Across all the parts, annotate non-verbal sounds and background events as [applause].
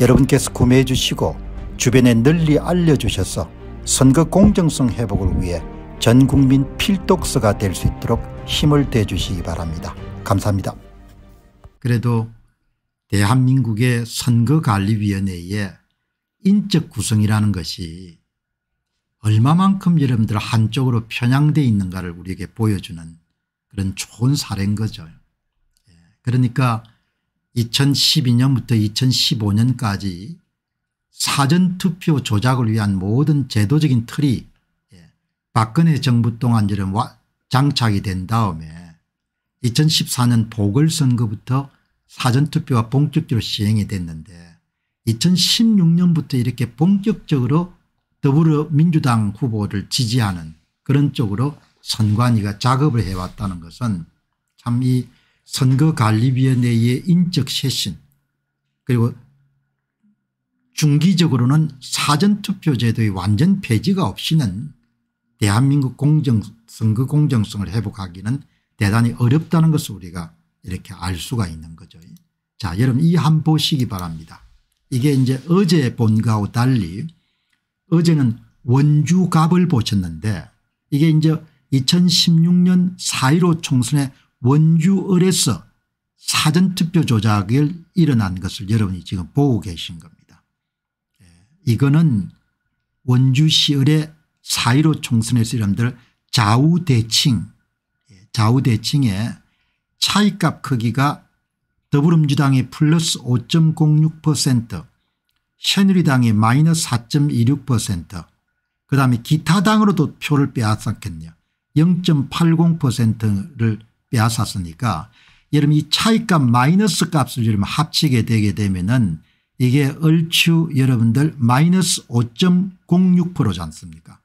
여러분께서 구매해 주시고 주변에 널리 알려주셔서 선거 공정성 회복을 위해 전국민 필독서가 될 수 있도록 힘을 대주시기 바랍니다. 감사합니다. 그래도 대한민국의 선거관리위원회의 인적 구성이라는 것이 얼마만큼 여러분들 한쪽으로 편향되어 있는가를 우리에게 보여주는 그런 좋은 사례인 거죠. 예, 그러니까 2012년부터 2015년까지 사전투표 조작을 위한 모든 제도적인 틀이 예, 박근혜 정부 동안 이런 장착이 된 다음에 2014년 보궐선거부터 사전투표와 본격적으로 시행이 됐는데 2016년부터 이렇게 본격적으로 더불어민주당 후보를 지지하는 그런 쪽으로 선관위가 작업을 해왔다는 것은 참이 선거관리위원회의 인적 쇄신 그리고 중기적으로는 사전투표제도의 완전 폐지가 없이는 대한민국 공정 선거 공정성을 회복하기는 대단히 어렵다는 것을 우리가 이렇게 알 수가 있는 거죠. 자 여러분 이한 보시기 바랍니다. 이게 이제 어제 본과와 달리 어제는 원주갑을 보셨는데 이게 이제 2016년 4.15총선에 원주을에서 사전투표 조작을 일어난 것을 여러분이 지금 보고 계신 겁니다. 예, 이거는 원주시을의 4.15 총선에서 여러분들 좌우대칭 예, 좌우대칭의 차이값 크기가 더불어민주당이 플러스 5.06% 새누리당이 마이너스 4.26%그 다음에 기타 당으로도 표를 빼앗았겠네요. 0.80%를 빼앗았으니까 여러분 이 차이값 마이너스 값을 여러분 합치게 되게 되면은 이게 얼추 여러분들 마이너스 5.06%지 않습니까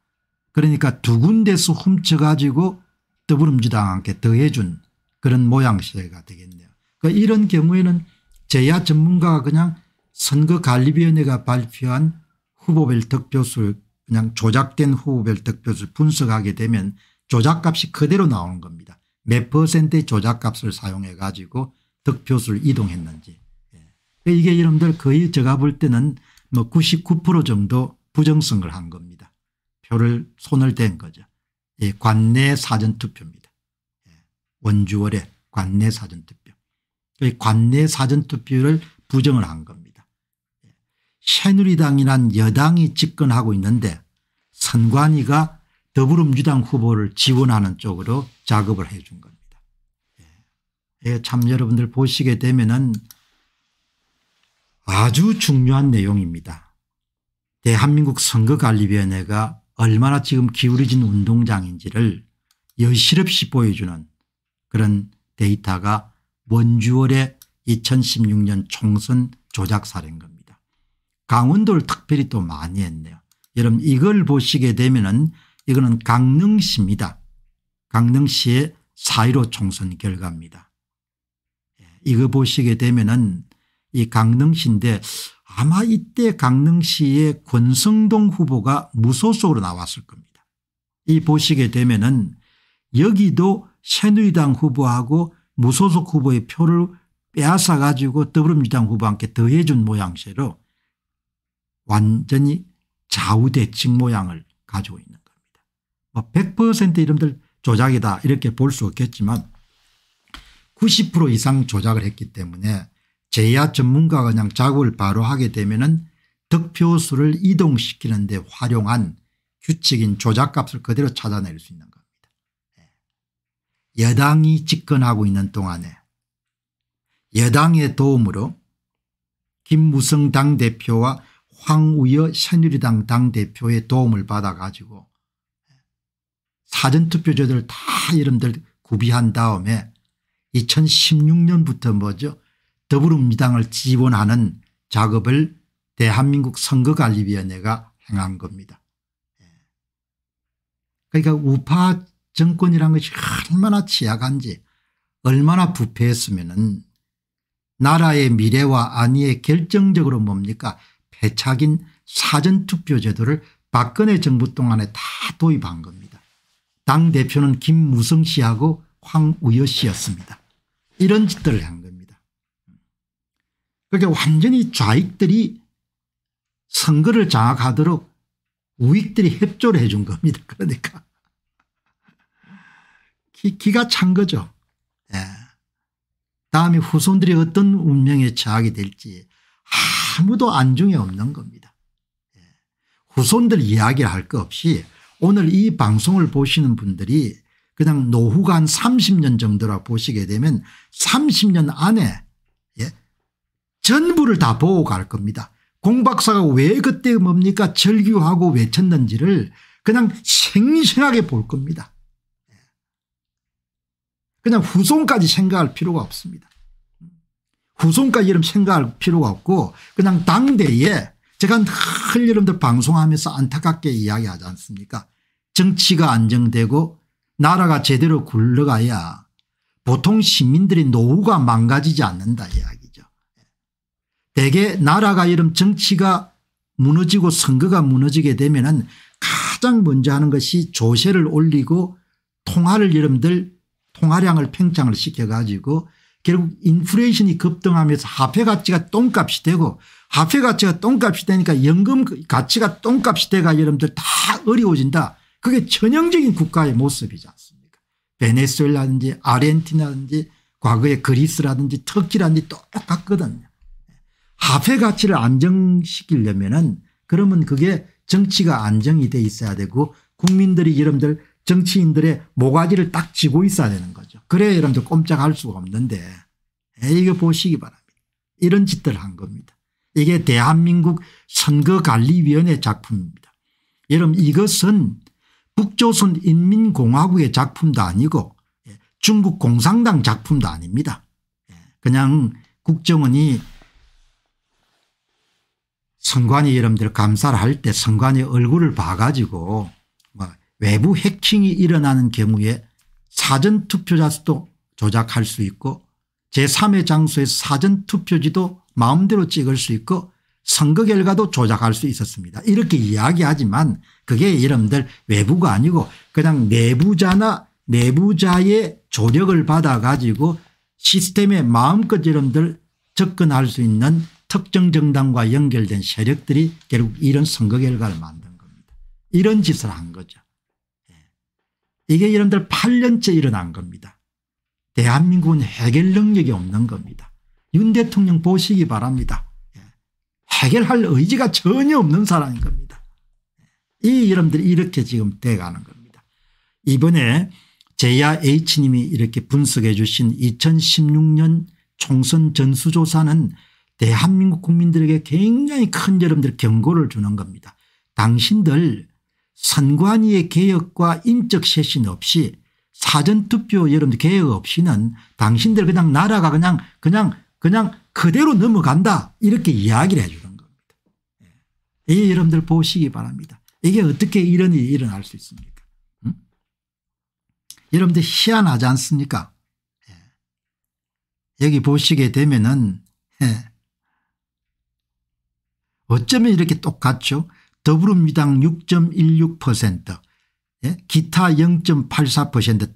그러니까 두 군데서 훔쳐가지고 더불어민주당한테 더해준 그런 모양새가 되겠네요. 그러니까 이런 경우에는 제야 전문가가 그냥 선거관리위원회가 발표한 후보별 득표수를 그냥 조작된 후보별 득표수를 분석하게 되면 조작값이 그대로 나오는 겁니다. 몇 퍼센트의 조작값을 사용해 가지고 득표수를 이동했는지 예. 그러니까 이게 여러분들 거의 제가 볼 때는 뭐 99% 정도 부정성을 한 겁니다. 표를 손을 댄 거죠. 예, 관내 사전투표입니다. 예, 원주월에 관내 사전투표. 관내 사전투표를 부정을 한 겁니다. 예, 새누리당이란 여당이 집권하고 있는데 선관위가 더불어민주당 후보를 지원하는 쪽으로 작업을 해준 겁니다. 예. 예, 참 여러분들 보시게 되면은 아주 중요한 내용입니다. 대한민국 선거관리위원회가 얼마나 지금 기울어진 운동장인지를 여실없이 보여주는 그런 데이터가 원주월의 2016년 총선 조작사인 겁니다. 강원도를 특별히 또 많이 했네요. 여러분 이걸 보시게 되면 은 이거는 강릉시입니다. 강릉시의 사1로 총선 결과입니다. 예, 이거 보시게 되면은 이 강릉시인데 아마 이때 강릉시의 권성동 후보가 무소속으로 나왔을 겁니다. 이 보시게 되면은 여기도 새누리당 후보하고 무소속 후보의 표를 빼앗아 가지고 더불어민주당 후보한테 더해준 모양새로 완전히 좌우대칭 모양을 가지고 있는 100% 뭐 이름들 조작이다 이렇게 볼 수 없겠지만 90% 이상 조작을 했기 때문에 제야 전문가가 그냥 작업을 바로 하게 되면 은 득표수를 이동시키는 데 활용한 규칙인 조작값을 그대로 찾아낼 수 있는 겁니다. 예. 여당이 집권하고 있는 동안에 여당의 도움으로 김무성 당대표와 황우여 새누리당 당대표의 도움을 받아가지고 사전투표자를다 이름들 구비한 다음에 2016년부터 뭐죠 더불어민주당을 지원하는 작업을 대한민국 선거관리위원회가 행한 겁니다. 예. 그러니까 우파 정권이란 것이 얼마나 취약한지 얼마나 부패했으면 나라의 미래와 안위에 결정적으로 뭡니까 패착인 사전투표제도를 박근혜 정부 동안에 다 도입한 겁니다. 당대표는 김무성 씨하고 황우여 씨였습니다. 이런 짓들을 한 겁니다. 그러니까 완전히 좌익들이 선거를 장악하도록 우익들이 협조를 해준 겁니다. 그러니까 기, 가찬 거죠. 예. 다음에 후손들이 어떤 운명에 처하게 될지 아무도 안중에 없는 겁니다. 예. 후손들 이야기를 할것 없이 오늘 이 방송을 보시는 분들이 그냥 노후가 한 30년 정도라 보시게 되면 30년 안에 예? 전부를 다 보고 갈 겁니다. 공박사가 왜 그때 뭡니까 절규하고 외쳤는지를 그냥 생생하게 볼 겁니다. 예. 그냥 후손까지 생각할 필요가 없습니다. 후손까지 이름 생각할 필요가 없고 그냥 당대에 제가 늘 여러분들 방송하면서 안타깝게 이야기하지 않습니까 정치가 안정되고 나라가 제대로 굴러가야 보통 시민들의 노후가 망가지지 않는다 이야기죠. 대개 나라가 이런 정치가 무너지고 선거가 무너지게 되면 은 가장 먼저 하는 것이 조세를 올리고 통화를 여러분들 통화량을 팽창을 시켜가지고 결국 인플레이션이 급등하면서 화폐가치가 똥값이 되고 화폐가치가 똥값이 되니까 연금 가치가 똥값이 돼가 여러분들 다 어려워진다. 그게 전형적인 국가의 모습이지 않습니까 베네수엘라든지 아르헨티나든지 과거의 그리스라든지 터키라든지 똑같거든요. 화폐 가치를 안정시키려면은 그러면 그게 정치가 안정이 돼 있어야 되고 국민들이 여러분들 정치인들의 모가지를 딱 쥐고 있어야 되는 거죠. 그래야 여러분들 꼼짝할 수가 없는데 예, 이거 보시기 바랍니다. 이런 짓들 을한 겁니다. 이게 대한민국 선거관리위원회 작품입니다. 여러분 이것은 북조선 인민공화국의 작품도 아니고 예, 중국 공산당 작품도 아닙니다. 예, 그냥 국정원이 선관위 여러분들 감사를 할 때 선관위 얼굴을 봐가지고 뭐 외부 해킹이 일어나는 경우에 사전투표자도 수 조작할 수 있고 제3의 장소에서 사전투표지도 마음대로 찍을 수 있고 선거 결과도 조작할 수 있었습니다. 이렇게 이야기하지만 그게 여러분들 외부가 아니고 그냥 내부자나 내부자의 조력을 받아 가지고 시스템에 마음껏 여러분들 접근할 수 있는 특정 정당과 연결된 세력들이 결국 이런 선거 결과를 만든 겁니다. 이런 짓을 한 거죠. 예. 이게 여러분들 8년째 일어난 겁니다. 대한민국은 해결 능력이 없는 겁니다. 윤 대통령 보시기 바랍니다. 해결할 의지가 전혀 없는 사람인 겁니다. 이 이름들이 이렇게 지금 돼가는 겁니다. 이번에 제야 H님이 이렇게 분석해 주신 2016년 총선 전수조사는 대한민국 국민들에게 굉장히 큰 여러분들 경고를 주는 겁니다. 당신들 선관위의 개혁과 인적 쇄신 없이 사전투표 여러분들 개혁 없이는 당신들 그냥 나라가 그냥 그냥 그냥 그대로 넘어간다 이렇게 이야기를 해주는 겁니다. 예. 이 여러분들 보시기 바랍니다. 이게 어떻게 이런 일이 일어날 수 있습니까? 음? 여러분들 희한하지 않습니까? 예. 여기 보시게 되면은 예. 어쩌면 이렇게 똑같죠. 더불어민주당 6.16% 예? 기타 0.84%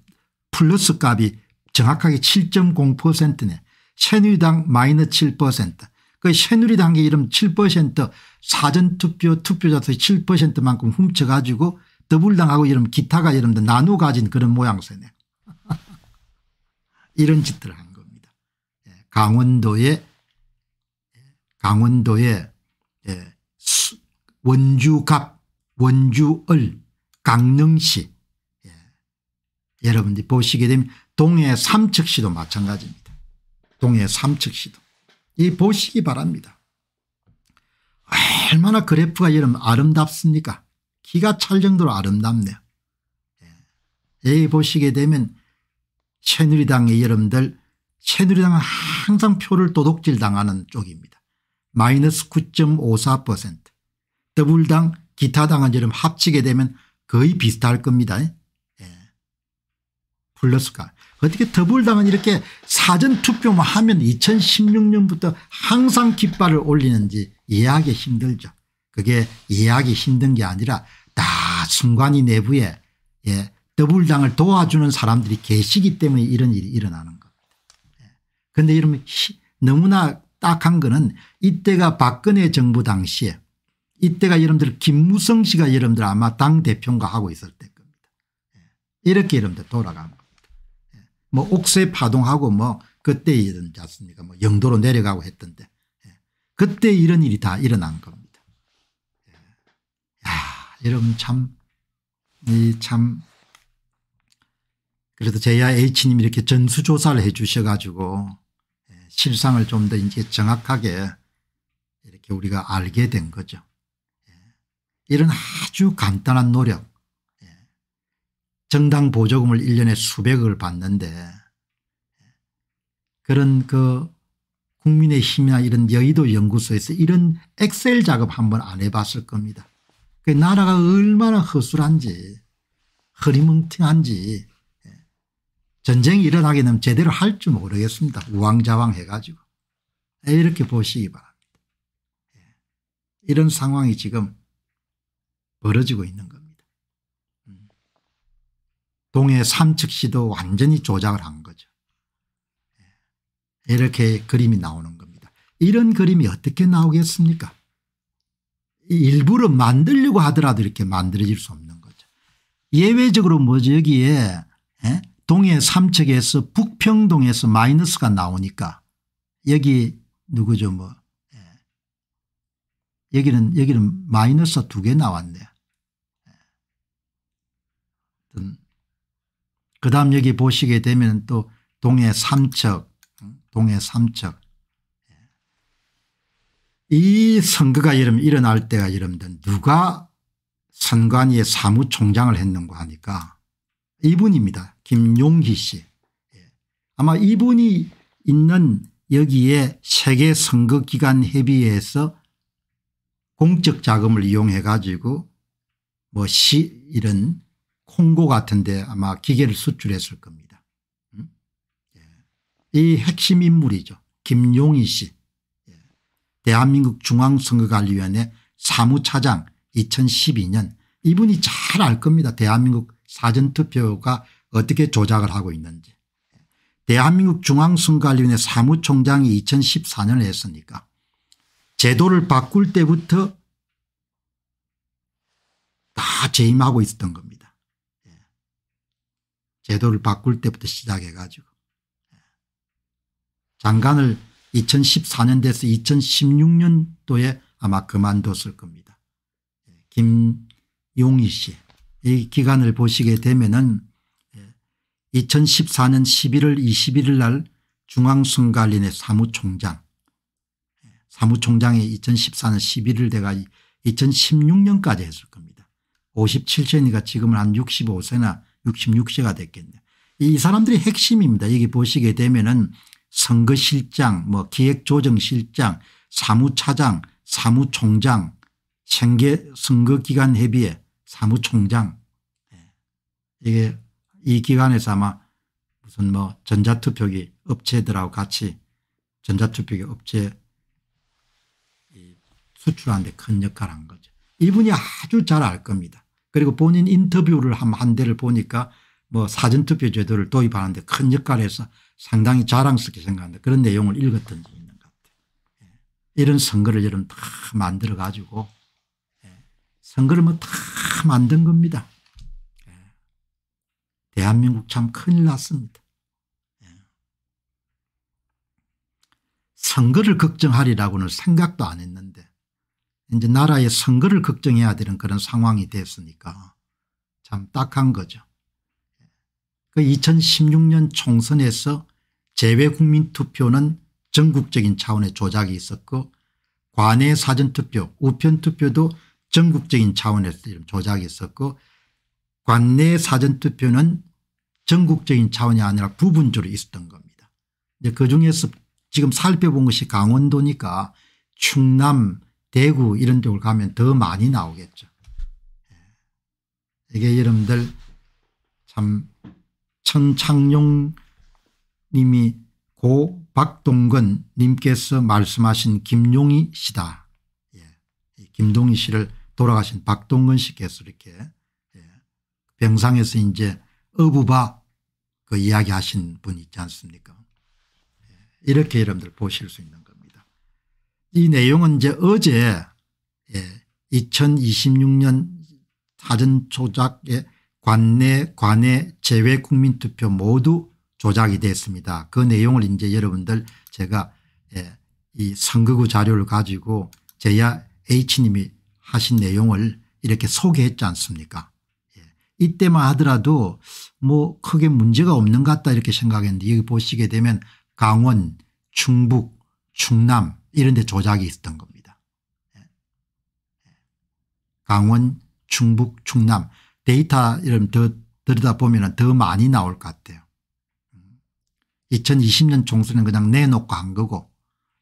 플러스 값이 정확하게 7.0%네. 새누리당 마이너 7%그 새누리당의 이름 7% 사전투표 투표자 수의 7%만큼 훔쳐가지고 더불당하고 이름 기타가 이름도 나눠 가진 그런 모양새네. [laughs] 이런 짓들을 한 겁니다. 예, 강원도의 예, 강원도의 예, 원주갑 원주을 강릉시 여러분들이 보시게 되면 동해 삼척시도 마찬가지입니다. 동해 삼척 시도 이 보시기 바랍니다. 얼마나 그래프가 여러분 아름답습니까? 기가 찰 정도로 아름답네요. 예. 여 보시게 되면 새누리당의 여러분들 새누리당은 항상 표를 도둑질 당하는 쪽입니다. 마이너스 9.54% 더불당 기타당은 여러분 합치게 되면 거의 비슷할 겁니다. 예. 플러스가 어떻게 더불당은 이렇게 사전투표만 뭐 하면 2016년부터 항상 깃발을 올리는지 이해하기 힘들죠. 그게 이해하기 힘든 게 아니라 다 순관이 내부에 예, 더불당을 도와주는 사람들이 계시기 때문에 이런 일이 일어나는 겁니다. 그런데 예. 이러면 너무나 딱한 거는 이때가 박근혜 정부 당시에 이때가 여러분들 김무성 씨가 여러분들 아마 당대표인가 하고 있을 때입니다. 예. 이렇게 여러분들 돌아갑니 뭐 옥새 파동하고 뭐 그때 이러지 않습니까 뭐 영도로 내려가고 했던데 예. 그때 이런 일이 다 일어난 겁니다. 예. 야 여러분 참 이 참 그래도 제야 H님이 이렇게 전수조사를 해 주셔 가지고 예. 실상을 좀 더 이제 정확하게 이렇게 우리가 알게 된 거죠. 예. 이런 아주 간단한 노력 정당 보조금을 1년에 수백억을 받는데 그런 그 국민의힘이나 이런 여의도 연구소에서 이런 엑셀 작업 한번 안 해봤을 겁니다. 그 나라가 얼마나 허술한지 허리멍텅한지 예, 전쟁이 일어나게 되면 제대로 할 줄 모르겠습니다. 우왕좌왕 해가지고 예, 이렇게 보시기 바랍니다. 예, 이런 상황이 지금 벌어지고 있는 거 동해 삼척 시도 완전히 조작을 한 거죠. 예. 이렇게 그림이 나오는 겁니다. 이런 그림이 어떻게 나오겠습니까? 일부러 만들려고 하더라도 이렇게 만들어질 수 없는 거죠. 예외적으로 뭐죠 여기에 예? 동해 삼척에서 북평동에서 마이너스가 나오니까 여기 누구죠 뭐 예. 여기는 여기는 마이너스 두 개 나왔네요. 그 다음 여기 보시게 되면 또 동해 삼척 동해 삼척 이 선거가 이름 일어날 때가 이름든 누가 선관위의 사무총장을 했는가 하니까 이분입니다. 김용희 씨. 예. 아마 이분이 있는 여기에 세계선거기관협의회에서 공적 자금을 이용해 가지고 뭐 시 이런 콩고 같은데 아마 기계를 수출했을 겁니다. 음? 예. 이 핵심 인물이죠. 김용희 씨. 예. 대한민국 중앙선거관리위원회 사무차장 2012년 이분이 잘 알 겁니다. 대한민국 사전투표가 어떻게 조작을 하고 있는지. 대한민국 중앙선거관리위원회 사무총장이 2014년에 했으니까 제도를 바꿀 때부터 다 재임하고 있었던 겁니다. 제도를 바꿀 때부터 시작해 가지고 장관을 2014년 돼서 2016년도에 아마 그만뒀을 겁니다. 김용희 씨. 이 기간을 보시게 되면은 2014년 예, 11월 21일 날중앙선관리내 사무총장 예, 사무총장이 2014년 11일 돼가 2016년까지 했을 겁니다. 57세니까 지금은 한 65세나 66세가 됐겠네요. 이 사람들이 핵심입니다. 여기 보시게 되면은 선거실장 뭐 기획조정실장 사무차장 사무총장 생계 선거기간 협의회 사무총장 예. 이게 이 기간에서 아마 무슨 뭐 전자투표기 업체들하고 같이 전자투표기 업체 수출하는데 큰 역할을 한 거죠. 이분이 아주 잘 알 겁니다. 그리고 본인 인터뷰를 한 대를 보니까 뭐 사전투표 제도를 도입하는데 큰 역할을 해서 상당히 자랑스럽게 생각한다. 그런 내용을 읽었던 적이 있는 것 같아요. 예. 이런 선거를 여러분 다 만들어 가지고 예. 선거를 뭐 다 만든 겁니다. 예. 대한민국 참 큰일 났습니다. 선거를 걱정하리라고는 생각도 안 했는데 이제 나라의 선거를 걱정해야 되는 그런 상황이 됐으니까 참 딱한 거죠. 그 2016년 총선에서 재외국민투표는 전국적인 차원의 조작이 있었고 관내 사전투표 우편투표도 전국적인 차원에서 조작이 있었고 관내 사전투표는 전국적인 차원이 아니라 부분적으로 있었던 겁니다. 그중에서 지금 살펴본 것이 강원도니까 충남 대구 이런 쪽을 가면 더 많이 나오겠죠. 예. 이게 여러분들 참 천창용 님이 고 박동근 님께서 말씀하신 김용희 씨다. 예. 김동희 씨를 돌아가신 박동근 씨께서 이렇게 예. 병상에서 이제 어부바 그 이야기 하신 분 있지 않습니까? 예. 이렇게 여러분들 보실 수 있는 거죠. 이 내용은 이제 어제 예, 2026년 사전 조작의 관내 관외 제외 국민투표 모두 조작이 됐습니다. 그 내용을 이제 여러분들 제가 예, 이 선거구 자료를 가지고 제야 H님이 하신 내용을 이렇게 소개했지 않습니까 예. 이때만 하더라도 뭐 크게 문제가 없는 것 같다 이렇게 생각했는데 여기 보시게 되면 강원 충북 충남 이런 데 조작이 있었던 겁니다. 예. 예. 강원, 충북, 충남 데이터 이름 더 들여다보면 더 많이 나올 것 같아요. 2020년 음. 총선은 그냥 내놓고 한 거고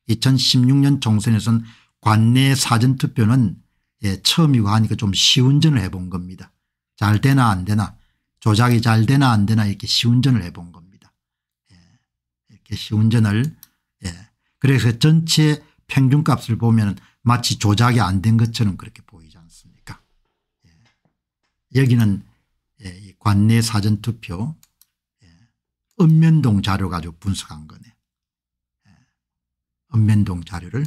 2016년 총선에선 관내 사전투표는 예, 처음이고 하니까 좀 시운전을 해본 겁니다. 잘 되나 안 되나 조작이 잘 되나 안 되나 이렇게 시운전을 해본 겁니다. 예, 이렇게 시운전을 그래서 전체 평균값을 보면 마치 조작이 안 된 것처럼 그렇게 보이지 않습니까 예. 여기는 예, 관내 사전투표 예. 읍면동 자료 가지고 분석한 거네 예. 읍면동 자료를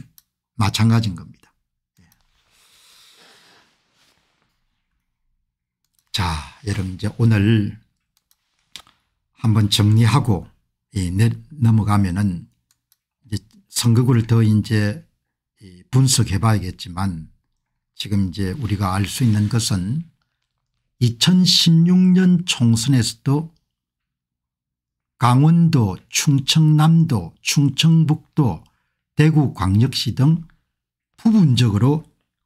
마찬가지인 겁니다. 예. 자 여러분 이제 오늘 한번 정리하고 넘어가면은 선거구를 더 이제 분석해 봐야겠지만 지금 이제 우리가 알 수 있는 것은 2016년 총선에서도 강원도 충청남도 충청북도 대구 광역시 등 부분적으로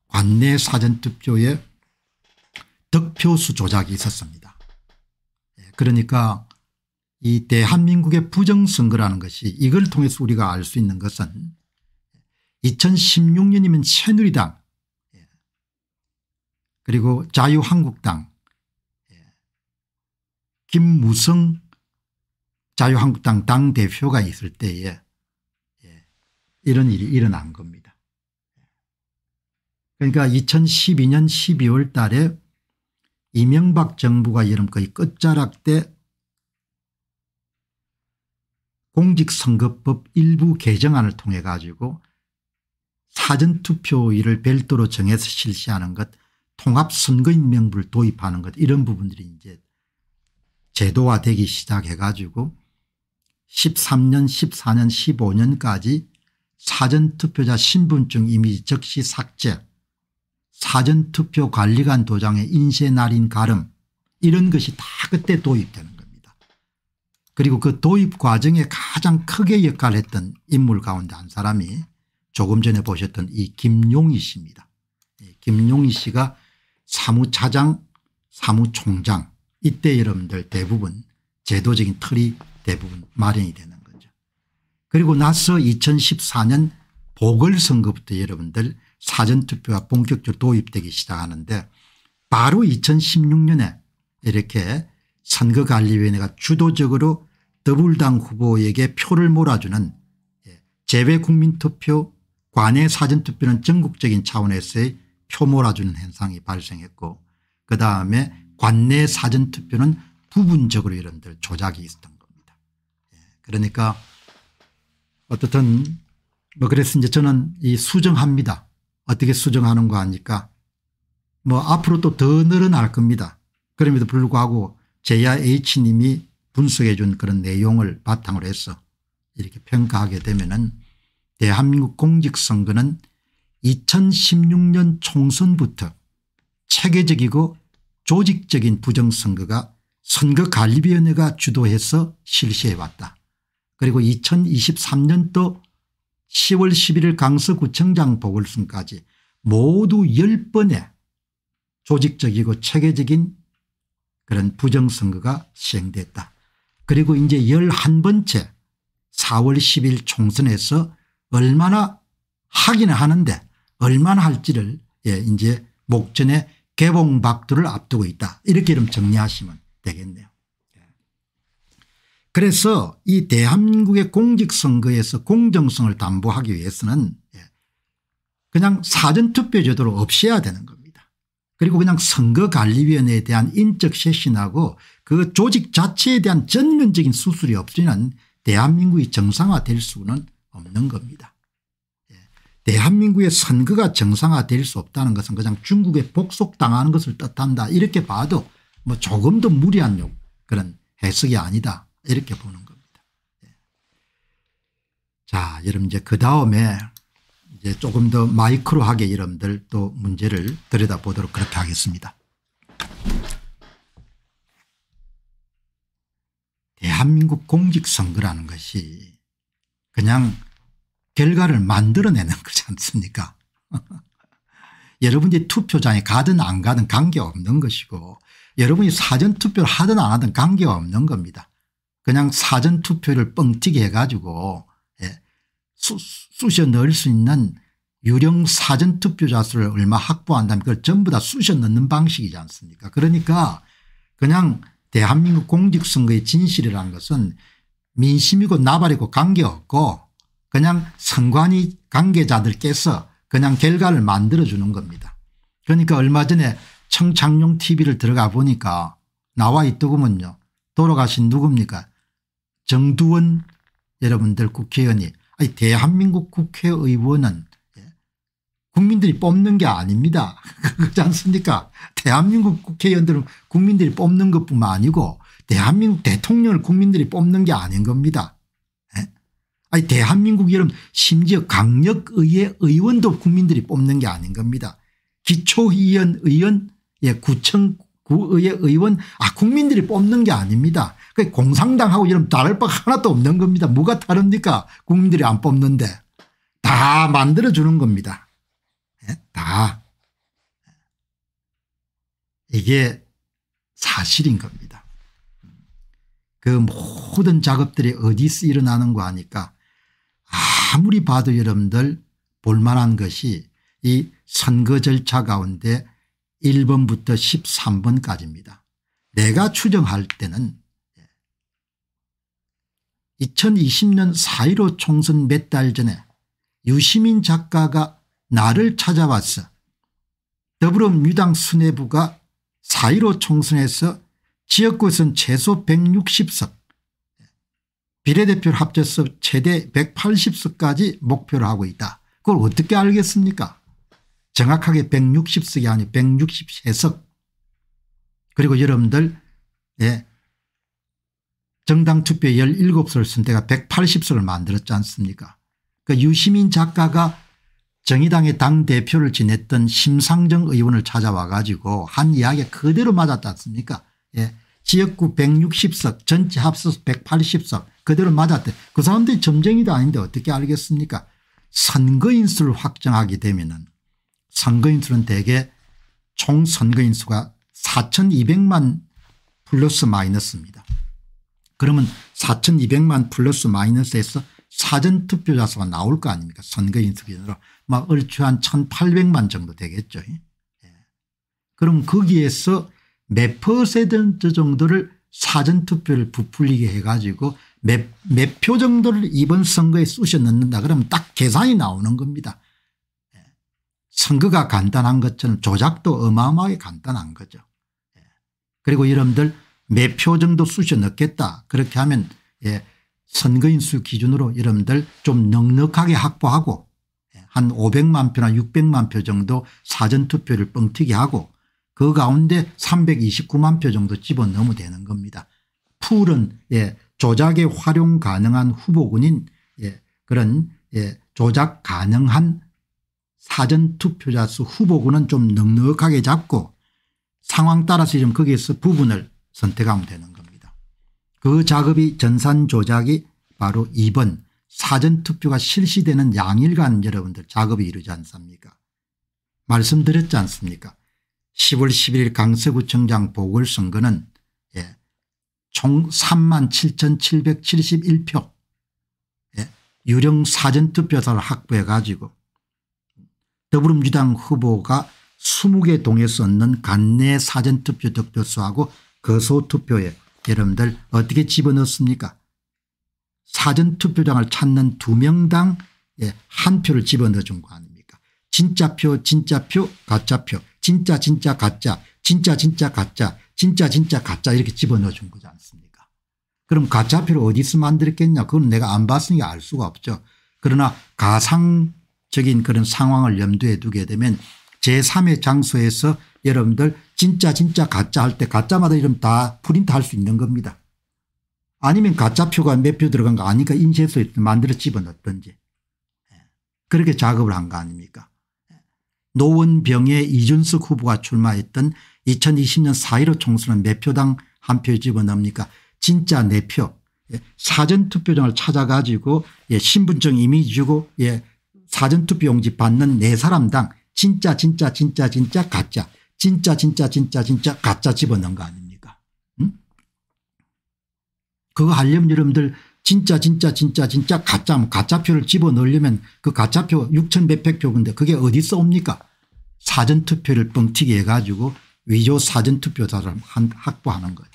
관내 사전투표에 득표수 조작이 있었습니다. 예, 그러니까 이 대한민국의 부정선거라는 것이 이걸 통해서 우리가 알 수 있는 것은 2016년이면 새누리당 예. 그리고 자유한국당 예. 김무성 자유한국당 당대표가 있을 때에 예. 이런 일이 일어난 겁니다. 그러니까 2012년 12월 달에 이명박 정부가 여름 거의 끝자락 때 공직선거법 일부 개정안을 통해 가지고 사전투표일을 별도로 정해서 실시하는 것 통합선거인 명부를 도입하는 것 이런 부분들이 이제 제도화되기 시작해 가지고 13년 14년 15년까지 사전투표자 신분증 이미지 즉시 삭제 사전투표관리관 도장의 인쇄 날인 가름 이런 것이 다 그때 도입되는 그리고 그 도입 과정에 가장 크게 역할을 했던 인물 가운데 한 사람이 조금 전에 보셨던 이 김용희 씨입니다. 예, 김용희 씨가 사무차장 사무총장 이때 여러분들 대부분 제도적인 틀이 대부분 마련이 되는 거죠. 그리고 나서 2014년 보궐선거부터 여러분들 사전투표가 본격적으로 도입되기 시작하는데 바로 2016년에 이렇게 선거관리위원회가 주도적으로 더불당 후보에게 표를 몰아주는 예, 재외국민투표 관외 사전투표는 전국적인 차원에서의 표 몰아주는 현상이 발생했고 그다음에 관내 사전투표는 부분적으로 이런들 조작이 있었던 겁니다. 예, 그러니까 어떻든 뭐 그래서 이제 저는 이 수정합니다. 어떻게 수정하는 거 아니까 뭐 앞으로 또 더 늘어날 겁니다. 그럼에도 불구하고 제야 H님이 분석해 준 그런 내용을 바탕으로 해서 이렇게 평가하게 되면 은 대한민국 공직선거는 2016년 총선부터 체계적이고 조직적인 부정선거가 선거관리위원회가 주도해서 실시해왔다. 그리고 2023년도 10월 11일 강서구청장 보궐선까지 모두 10번의 조직적이고 체계적인 그런 부정선거가 시행됐다. 그리고 이제 11번째 4월 10일 총선에서 얼마나 하기는 하는데 얼마나 할지를 예, 이제 목전에 개봉 박두를 앞두고 있다. 이렇게 이름 정리하시면 되겠네요. 예. 그래서 이 대한민국의 공직선거에서 공정성을 담보하기 위해서는 예, 그냥 사전투표 제도를 없애야 되는 거예요. 그리고 그냥 선거관리위원회에 대한 인적 쇄신하고 그 조직 자체에 대한 전면적인 수술이 없으는 대한민국이 정상화될 수는 없는 겁니다. 예. 대한민국의 선거가 정상화될 수 없다는 것은 그냥 중국에 복속당하는 것을 뜻한다 이렇게 봐도 뭐 조금도 무리한 욕 그런 해석이 아니다 이렇게 보는 겁니다. 예. 자 여러분 이제 그 다음에 이제 조금 더 마이크로하게 여러분들 또 문제를 들여다보도록 그렇게 하겠습니다. 대한민국 공직선거라는 것이 그냥 결과를 만들어내는 [laughs] 거지 않습니까 [laughs] 여러분이 투표장에 가든 안 가든 관계없는 것이고 여러분이 사전투표를 하든 안 하든 관계없는 겁니다. 그냥 사전투표를 뻥튀기 해가지고 예. 수, 쑤셔 넣을 수 있는 유령 사전 투표자 수를 얼마 확보한다면 그걸 전부 다 쑤셔 넣는 방식이지 않습니까 그러니까 그냥 대한민국 공직선거의 진실이라는 것은 민심이고 나발이고 관계없고 그냥 선관위 관계자들께서 그냥 결과를 만들어주는 겁니다. 그러니까 얼마 전에 청창용 tv를 들어가 보니까 나와 있더구먼요. 돌아가신 누굽니까 정두원 여러분들 국회의원이 아니 대한민국 국회의원은 예, 국민들이 뽑는 게 아닙니다. [laughs] 그렇지 않습니까 대한민국 국회의원들은 국민들이 뽑는 것뿐만 아니고 대한민국 대통령을 국민들이 뽑는 게 아닌 겁니다. 에? 예? 아니 대한민국 여러분 심지어 강력의회 의원도 국민들이 뽑는 게 아닌 겁니다. 기초의원 의원 예, 구청 구의회 의원 아 국민들이 뽑는 게 아닙니다. 그 공산당하고 이런 다를 바가 하나도 없는 겁니다. 뭐가 다릅니까 국민들이 안 뽑는데 다 만들어주는 겁니다. 예? 다 이게 사실인 겁니다. 그 모든 작업들이 어디서 일어나는 거 아니까 아무리 봐도 여러분들 볼만한 것이 이 선거 절차 가운데 1번부터 13번까지입니다. 내가 추정할 때는 2020년 4.15 총선 몇 달 전에 유시민 작가가 나를 찾아왔어 더불어민주당 수뇌부가 4.15 총선에서 지역구 에서는 최소 160석 비례대표 합쳐서 최대 180석까지 목표를 하고 있다. 그걸 어떻게 알겠습니까 정확하게 160석이 아니 163석 그리고 여러분들 예. 정당 투표 17석을 쓴 데가 180석을 만들었지 않습니까 그 유시민 작가가 정의당의 당대표를 지냈던 심상정 의원을 찾아와 가지고 한 이야기 그대로 맞았지 않습니까 예. 지역구 160석 전체 합수서 180석 그대로 맞았대 그 사람들이 점쟁이도 아닌데 어떻게 알겠습니까 선거인수를 확정하게 되면 은 선거인 수는 대개 총 선거인 수가 4200만 플러스 마이너스입니다. 그러면 4200만 플러스 마이너스에서 사전투표자 수가 나올 거 아닙니까 선거인 수준으로막 얼추 한 1800만 정도 되겠죠. 예. 그럼 거기에서 몇 퍼센트 정도를 사전투표를 부풀리게 해가지고 몇 표 정도를 이번 선거에 쑤셔 넣는다 그러면 딱 계산이 나오는 겁니다. 선거가 간단한 것처럼 조작도 어마어마하게 간단한 거죠. 예. 그리고 여러분들 몇 표 정도 쑤셔 넣겠다 그렇게 하면 예, 선거인 수 기준으로 여러분들 좀 넉넉하게 확보하고 예, 한 500만 표나 600만 표 정도 사전투표를 뻥튀기 하고 그 가운데 329만 표 정도 집어넣으면 되는 겁니다. 풀은 예, 조작에 활용 가능한 후보군인 예, 그런 예, 조작 가능한 사전투표자 수 후보군은 좀 넉넉하게 잡고 상황 따라서 좀 거기에서 부분을 선택하면 되는 겁니다. 그 작업이 전산 조작이 바로 2번 사전투표가 실시되는 양일간 여러분들 작업이 이루지 않습니까 말씀드렸지 않습니까 10월 11일 강서구청장 보궐선거는 예, 총 3만 7,771표 예, 유령 사전투표사를 확보해 가지고 더불어민주당 후보가 20개 동에 서얻는 간내 사전투표 득표수하고 거소투표에 여러분들 어떻게 집어넣습니까 사전투표장을 찾는 두 명당 예, 한 표를 집어넣어 준거 아닙니까 진짜표 진짜표 가짜표 진짜 진짜 가짜 진짜 진짜 가짜 진짜 진짜 가짜 이렇게 집어넣어 준 거지 않습니까 그럼 가짜표를 어디서 만들었겠냐 그건 내가 안 봤으니까 알 수가 없죠 그러나 가상 적인 그런 상황을 염두에 두게 되면 제3의 장소에서 여러분들 진짜 진짜 가짜 할 때 가짜마다 이름 다 프린트 할 수 있는 겁니다. 아니면 가짜 표가 몇 표 들어간 거 아니까 인쇄소 만들어 집어넣든지 예. 그렇게 작업을 한 거 아닙니까 예. 노원병에 이준석 후보가 출마했던 2020년 4.15 총선은 몇 표당 한 표 집어넣습니까 진짜 네표 예. 사전투표장을 찾아가지고 신분증 이미 주고 사전투표 용지 받는 네 사람당 진짜 진짜 진짜 진짜 가짜 진짜 진짜 진짜 진짜 가짜 집어넣은 거 아닙니까 응? 그거 하려면 여러분들 진짜 진짜 진짜 진짜 가짜 가짜표를 집어넣으려면 그 가짜표 6천 몇백 표인데 그게 어디서 옵니까 사전투표를 뻥튀기 해가지고 위조 사전투표자를 확보하는 거죠.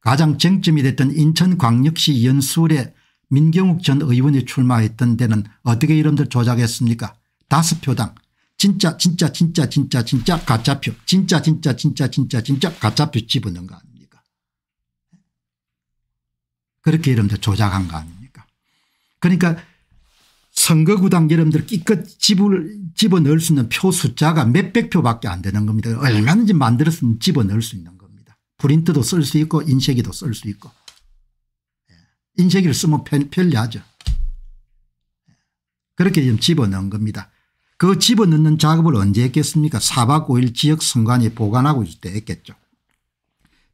가장 쟁점이 됐던 인천광역시 연수원의 민경욱 전 의원이 출마했던 데는 어떻게 이름들 조작했습니까 다섯 표당 진짜 진짜 진짜 진짜 진짜 가짜표 진짜 진짜 진짜 진짜 진짜 가짜표 집어넣은 거 아닙니까 그렇게 이름들 조작한 거 아닙니까 그러니까 선거구당 여러분들 끼껏 집을 집어넣을 수 있는 표 숫자가 몇백 표밖에 안 되는 겁니다. 얼마든지 만들었으면 집어넣을 수 있는 겁니다. 프린트도 쓸 수 있고 인쇄기도 쓸 수 있고 인쇄기를 쓰면 편, 편리하죠. 그렇게 좀 집어넣은 겁니다. 그 집어넣는 작업을 언제 했겠습니까 4박 5일 지역 선관위 보관하고 있을 때 했겠죠.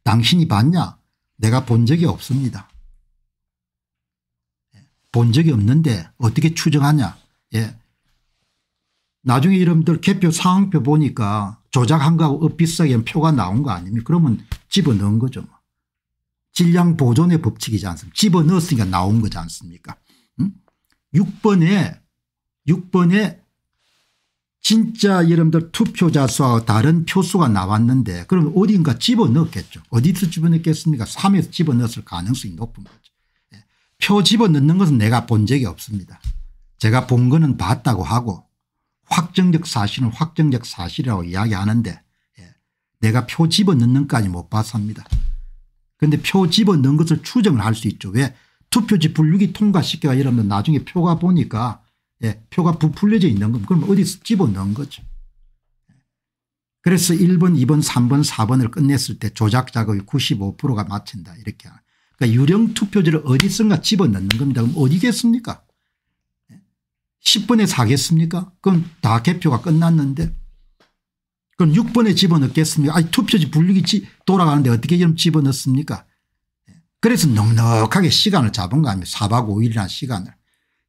당신이 봤냐 내가 본 적이 없습니다. 예, 본 적이 없는데 어떻게 추정하냐 예. 나중에 여러분들 개표 상황표 보니까 조작한 거하고 엇비싸게 표가 나온 거 아닙니까 그러면 집어넣은 거죠. 뭐. 질량 보존의 법칙이지 않습니까 집어넣었으니까 나온 거지 않습니까 음? 6번에 6번에 진짜 여러분들 투표자 수와 다른 표수가 나왔는데 그럼 어딘가 집어넣겠죠 어디서 집어넣겠습니까 3에서 집어넣었을 가능성이 높은 거죠. 예. 표 집어넣는 것은 내가 본 적이 없습니다. 제가 본 거는 봤다고 하고 확정적 사실은 확정적 사실이라고 이야기하는데 예. 내가 표 집어넣는 까지 못 봤습니다. 그런데 표 집어넣은 것을 추정을 할 수 있죠. 왜 투표지 분류기 통과시켜가 이러면 나중에 표가 보니까 예, 표가 부풀려져 있는 건 그럼 어디서 집어넣은 거죠. 그래서 1번 2번 3번 4번을 끝냈을 때 조작 작업이 95%가 마친다 이렇게 그러니까 유령 투표지를 어디선가 집어넣는 겁니다. 그럼 어디겠습니까 10분에 예. 사겠습니까 그럼 다 개표가 끝났는데 그럼 6번에 집어넣겠습니까? 아니 투표지 분리기 돌아가는데 어떻게 이름 집어넣습니까? 그래서 넉넉하게 시간을 잡은 거 아닙니까? 4박 5일이나 시간을.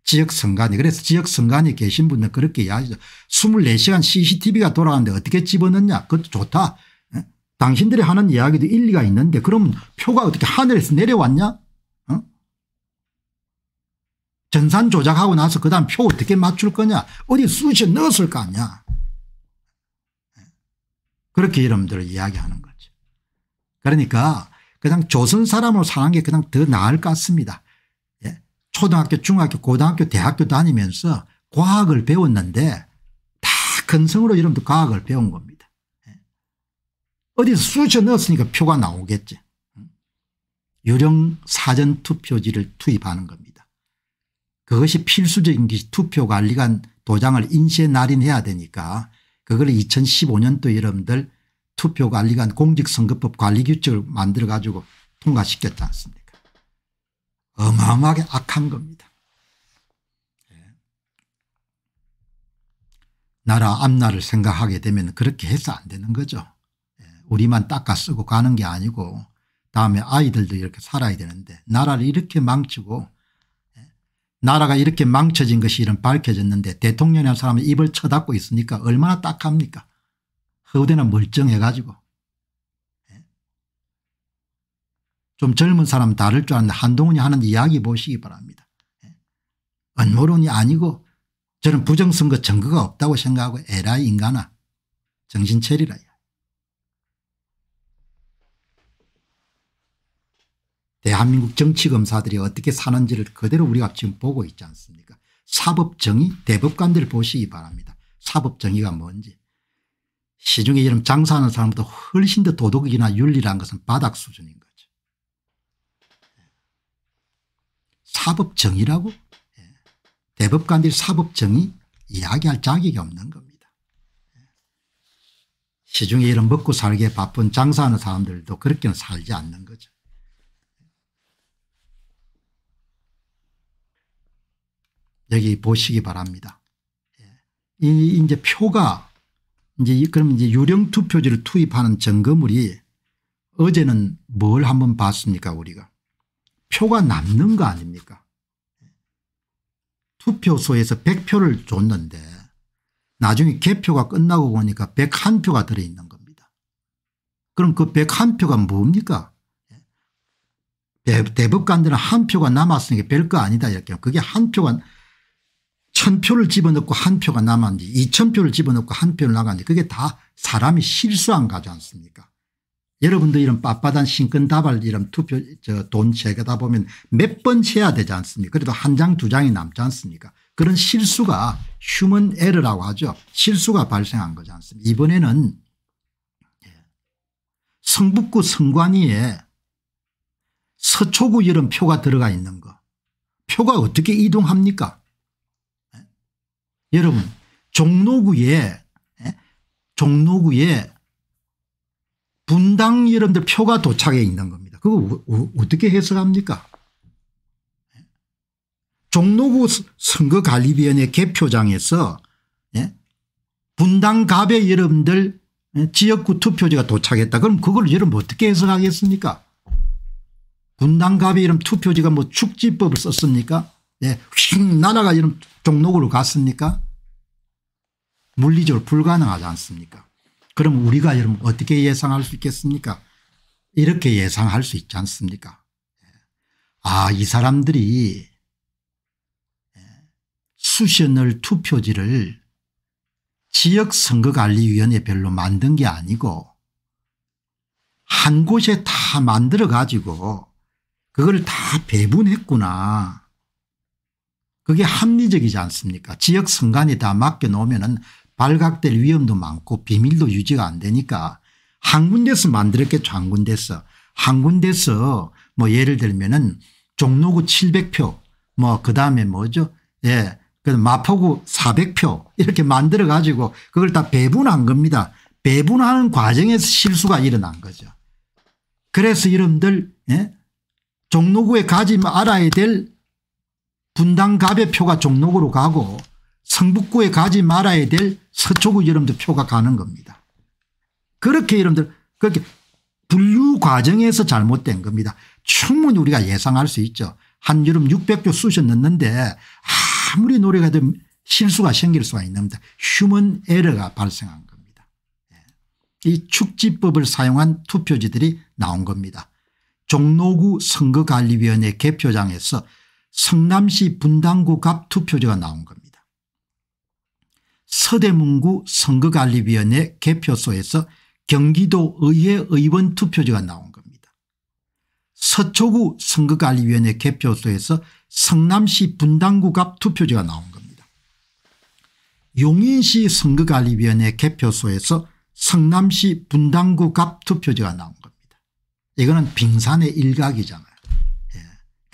지역 선관위 그래서 지역 선관위 계신 분들 그렇게 이야기죠. 24시간 CCTV가 돌아가는데 어떻게 집어넣냐 그것도 좋다. 에? 당신들이 하는 이야기도 일리가 있는데 그럼 표가 어떻게 하늘에서 내려왔냐 어? 전산 조작하고 나서 그다음 표 어떻게 맞출 거냐 어디 수시에 넣었을 거 아니야. 그렇게 여러분들을 이야기하는 거죠. 그러니까 그냥 조선 사람으로 사는 게 그냥 더 나을 것 같습니다. 예. 초등학교 중학교 고등학교 대학교 다니면서 과학을 배웠는데 다 근성으로 여러분들 과학을 배운 겁니다. 예. 어디서 쑤셔 넣었으니까 표가 나오겠지. 유령 사전 투표지를 투입하는 겁니다. 그것이 필수적인 것이 투표 관리관 도장을 인쇄 날인해야 되니까 그걸 2015년도 여러분들 투표 관리관 공직선거법 관리 규칙을 만들어 가지고 통과시켰지 않습니까 어마어마하게 악한 겁니다. 예. 나라 앞날을 생각하게 되면 그렇게 해서 안 되는 거죠. 예. 우리만 닦아 쓰고 가는 게 아니고 다음에 아이들도 이렇게 살아야 되는데 나라를 이렇게 망치고 나라가 이렇게 망쳐진 것이 이런 밝혀졌는데 대통령이라는 사람은 입을 쳐닫고 있으니까 얼마나 딱합니까. 허우대는 멀쩡해가지고. 예? 좀 젊은 사람 다를 줄 아는데 한동훈이 하는 이야기 보시기 바랍니다. 예? 언모론이 아니고 저는 부정선거 증거가 없다고 생각하고 에라 인간아 정신 차리라. 대한민국 정치 검사들이 어떻게 사는지를 그대로 우리가 지금 보고 있지 않습니까 사법정의 대법관들 보시기 바랍니다. 사법정의가 뭔지. 시중에 이런 장사하는 사람보다 훨씬 더 도덕이나 윤리라는 것은 바닥 수준인 거죠. 예. 사법정의라고? 예. 대법관들이 사법정의 이야기할 자격이 없는 겁니다. 예. 시중에 이런 먹고 살기에 바쁜 장사하는 사람들도 그렇게는 살지 않는 거죠. 여기 보시기 바랍니다. 예. 이 이제 표가 이제 그럼 이제 유령 투표지를 투입하는 점검물이 어제는 뭘 한번 봤습니까 우리가 표가 남는 거 아닙니까 투표소에서 100표를 줬는데 나중에 개표가 끝나고 보니까 101표가 들어있는 겁니다. 그럼 그 101표가 뭡니까 예. 대법관들은 한 표가 남았으니까 별거 아니다 이렇게 그게 한 표가 천 표를 집어넣고 한 표가 남았는지 이천 표를 집어넣고 한 표를 나갔는지 그게 다 사람이 실수한 거지 않습니까 여러분도 이런 빳빳한 신근다발 이런 투표 저돈 제거다 보면 몇 번 채야 되지 않습니까 그래도 한 장 두 장이 남지 않습니까 그런 실수가 휴먼 에러라고 하죠 실수가 발생한 거지 않습니까 이번에는 성북구 성관위에 서초구 이런 표가 들어가 있는 거 표가 어떻게 이동합니까 여러분 종로구에 예? 종로구에 분당 여러분들 표가 도착해 있는 겁니다. 그거 어떻게 해석합니까? 예? 종로구 선거관리위원회 개표장에서 예? 분당갑에 여러분들 지역구 투표지가 도착했다. 그럼 그걸 여러분 어떻게 해석하겠습니까? 분당갑에 이런 투표지가 뭐 축지법을 썼습니까? 네, 휙 날아가 이런 종로구로 갔습니까? 물리적으로 불가능하지 않습니까? 그럼 우리가 여러분 어떻게 예상할 수 있겠습니까? 이렇게 예상할 수 있지 않습니까? 예. 아, 이 사람들이 예, 수신을 투표지를 지역선거관리위원회별로 만든 게 아니고 한 곳에 다 만들어 가지고 그걸 다 배분했구나. 그게 합리적이지 않습니까 지역 선관위 다 맡겨놓으면 은 발각될 위험도 많고 비밀도 유지가 안 되니까 한 군데서 만들었겠죠 한 군데서. 한 군데서 뭐 예를 들면 은 종로구 700표 뭐 그다음에 뭐죠 예. 그 마포구 400표 이렇게 만들어 가지고 그걸 다 배분한 겁니다. 배분하는 과정에서 실수가 일어난 거죠. 그래서 여러분들 예? 종로구에 가지 말아야 될 분당 갑의 표가 종로구로 가고 성북구에 가지 말아야 될 서초구 여러분들 표가 가는 겁니다. 그렇게 여러분들 그렇게 분류 과정에서 잘못된 겁니다. 충분히 우리가 예상할 수 있죠. 한 여름 600표 쑤셨는데 아무리 노력가 해도 실수가 생길 수가 있는 겁니다. 휴먼 에러가 발생한 겁니다. 예. 이 축지법을 사용한 투표지들이 나온 겁니다. 종로구 선거관리위원회 개표장에서 성남시 분당구 갑투표지가 나온 겁니다. 서대문구 선거관리위원회 개표소에서 경기도의회 의원 투표제가 나온 겁니다. 서초구 선거관리위원회 개표소에서 성남시 분당구 갑 투표제가 나온 겁니다. 용인시 선거관리위원회 개표소에서 성남시 분당구 갑 투표제가 나온 겁니다. 이거는 빙산의 일각이잖아요.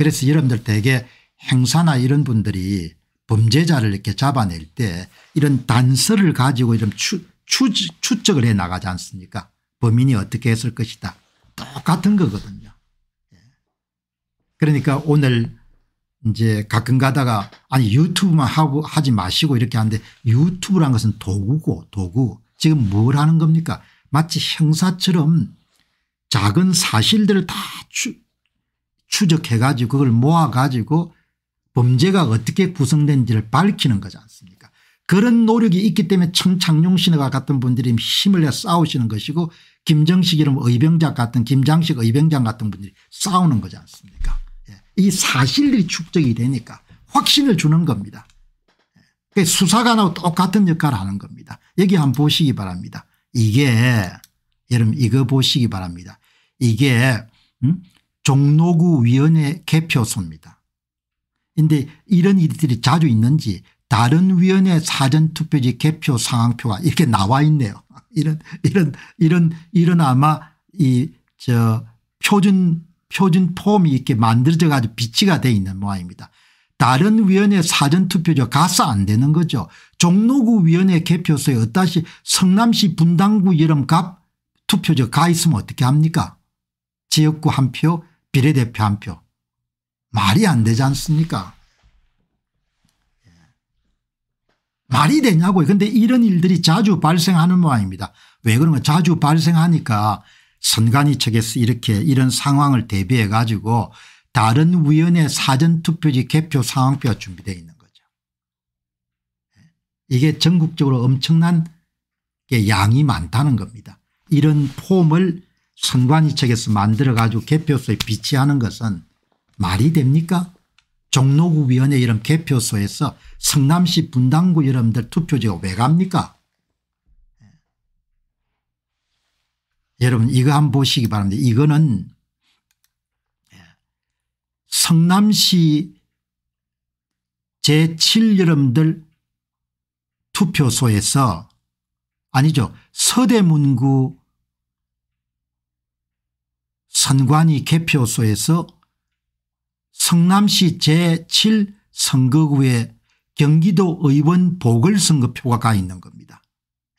그래서 여러분들 대개 행사나 이런 분들이 범죄자를 이렇게 잡아낼 때 이런 단서를 가지고 이런 추, 추, 추측을 해 나가지 않습니까 범인이 어떻게 했을 것이다 똑같은 거거든요 예. 그러니까 오늘 이제 가끔 가다가 아니 유튜브만 하고 하지 마시고 이렇게 하는데 유튜브란 것은 도구고 도구 지금 뭘 하는 겁니까 마치 형사처럼 작은 사실들을 다 추, 추적해 가지고 그걸 모아 가지고 범죄가 어떻게 구성된지를 밝히는 거지 않습니까 그런 노력이 있기 때문에 청창용 씨와 같은 분들이 힘을 내 싸우시는 것이고 김정식 이름 의병작 같은 김장식 의병장 같은 분들이 싸우는 거지 않습니까 예. 이 사실들이 축적이 되니까 확신을 주는 겁니다. 예. 수사관하고 똑같은 역할을 하는 겁니다. 여기 한번 보시기 바랍니다. 이게 여러분 이거 보시기 바랍니다. 이게 음? 종로구 위원회 개표소입니다. 그런데 이런 일들이 자주 있는지 다른 위원회 사전투표지 개표 상황표가 이렇게 나와 있네요. [laughs] 이런 이런 이런 이런 아마 이 저 표준 표준 폼이 이렇게 만들어져 가지고 비치가 돼 있는 모양입니다. 다른 위원회 사전투표지 가서 안 되는 거죠. 종로구 위원회 개표소에 어따시 성남시 분당구 이름값투표지가 있으면 어떻게 합니까 지역구 한표 비례대표 한 표. 말이 안 되지 않습니까? 예. 말이 되냐고요. 그런데 이런 일들이 자주 발생하는 모양입니다. 왜 그런가 자주 발생하니까 선관위 측에서 이렇게 이런 상황을 대비해 가지고 다른 위원회 사전투표지 개표 상황표가 준비되어 있는 거죠. 예. 이게 전국적으로 엄청난 양이 많다는 겁니다. 이런 폼을 선관위책에서 만들어가지고 개표소에 비치하는 것은 말이 됩니까? 종로구위원회 이런 개표소에서 성남시 분당구 여러분들 투표지가 왜 갑니까? 예. 여러분 이거 한번 보시기 바랍니다. 이거는 성남시 제7여러들 투표소에서 아니죠. 서대문구 선관위 개표소에서 성남시 제7선거구에 경기도 의원 보궐선거표가 가 있는 겁니다.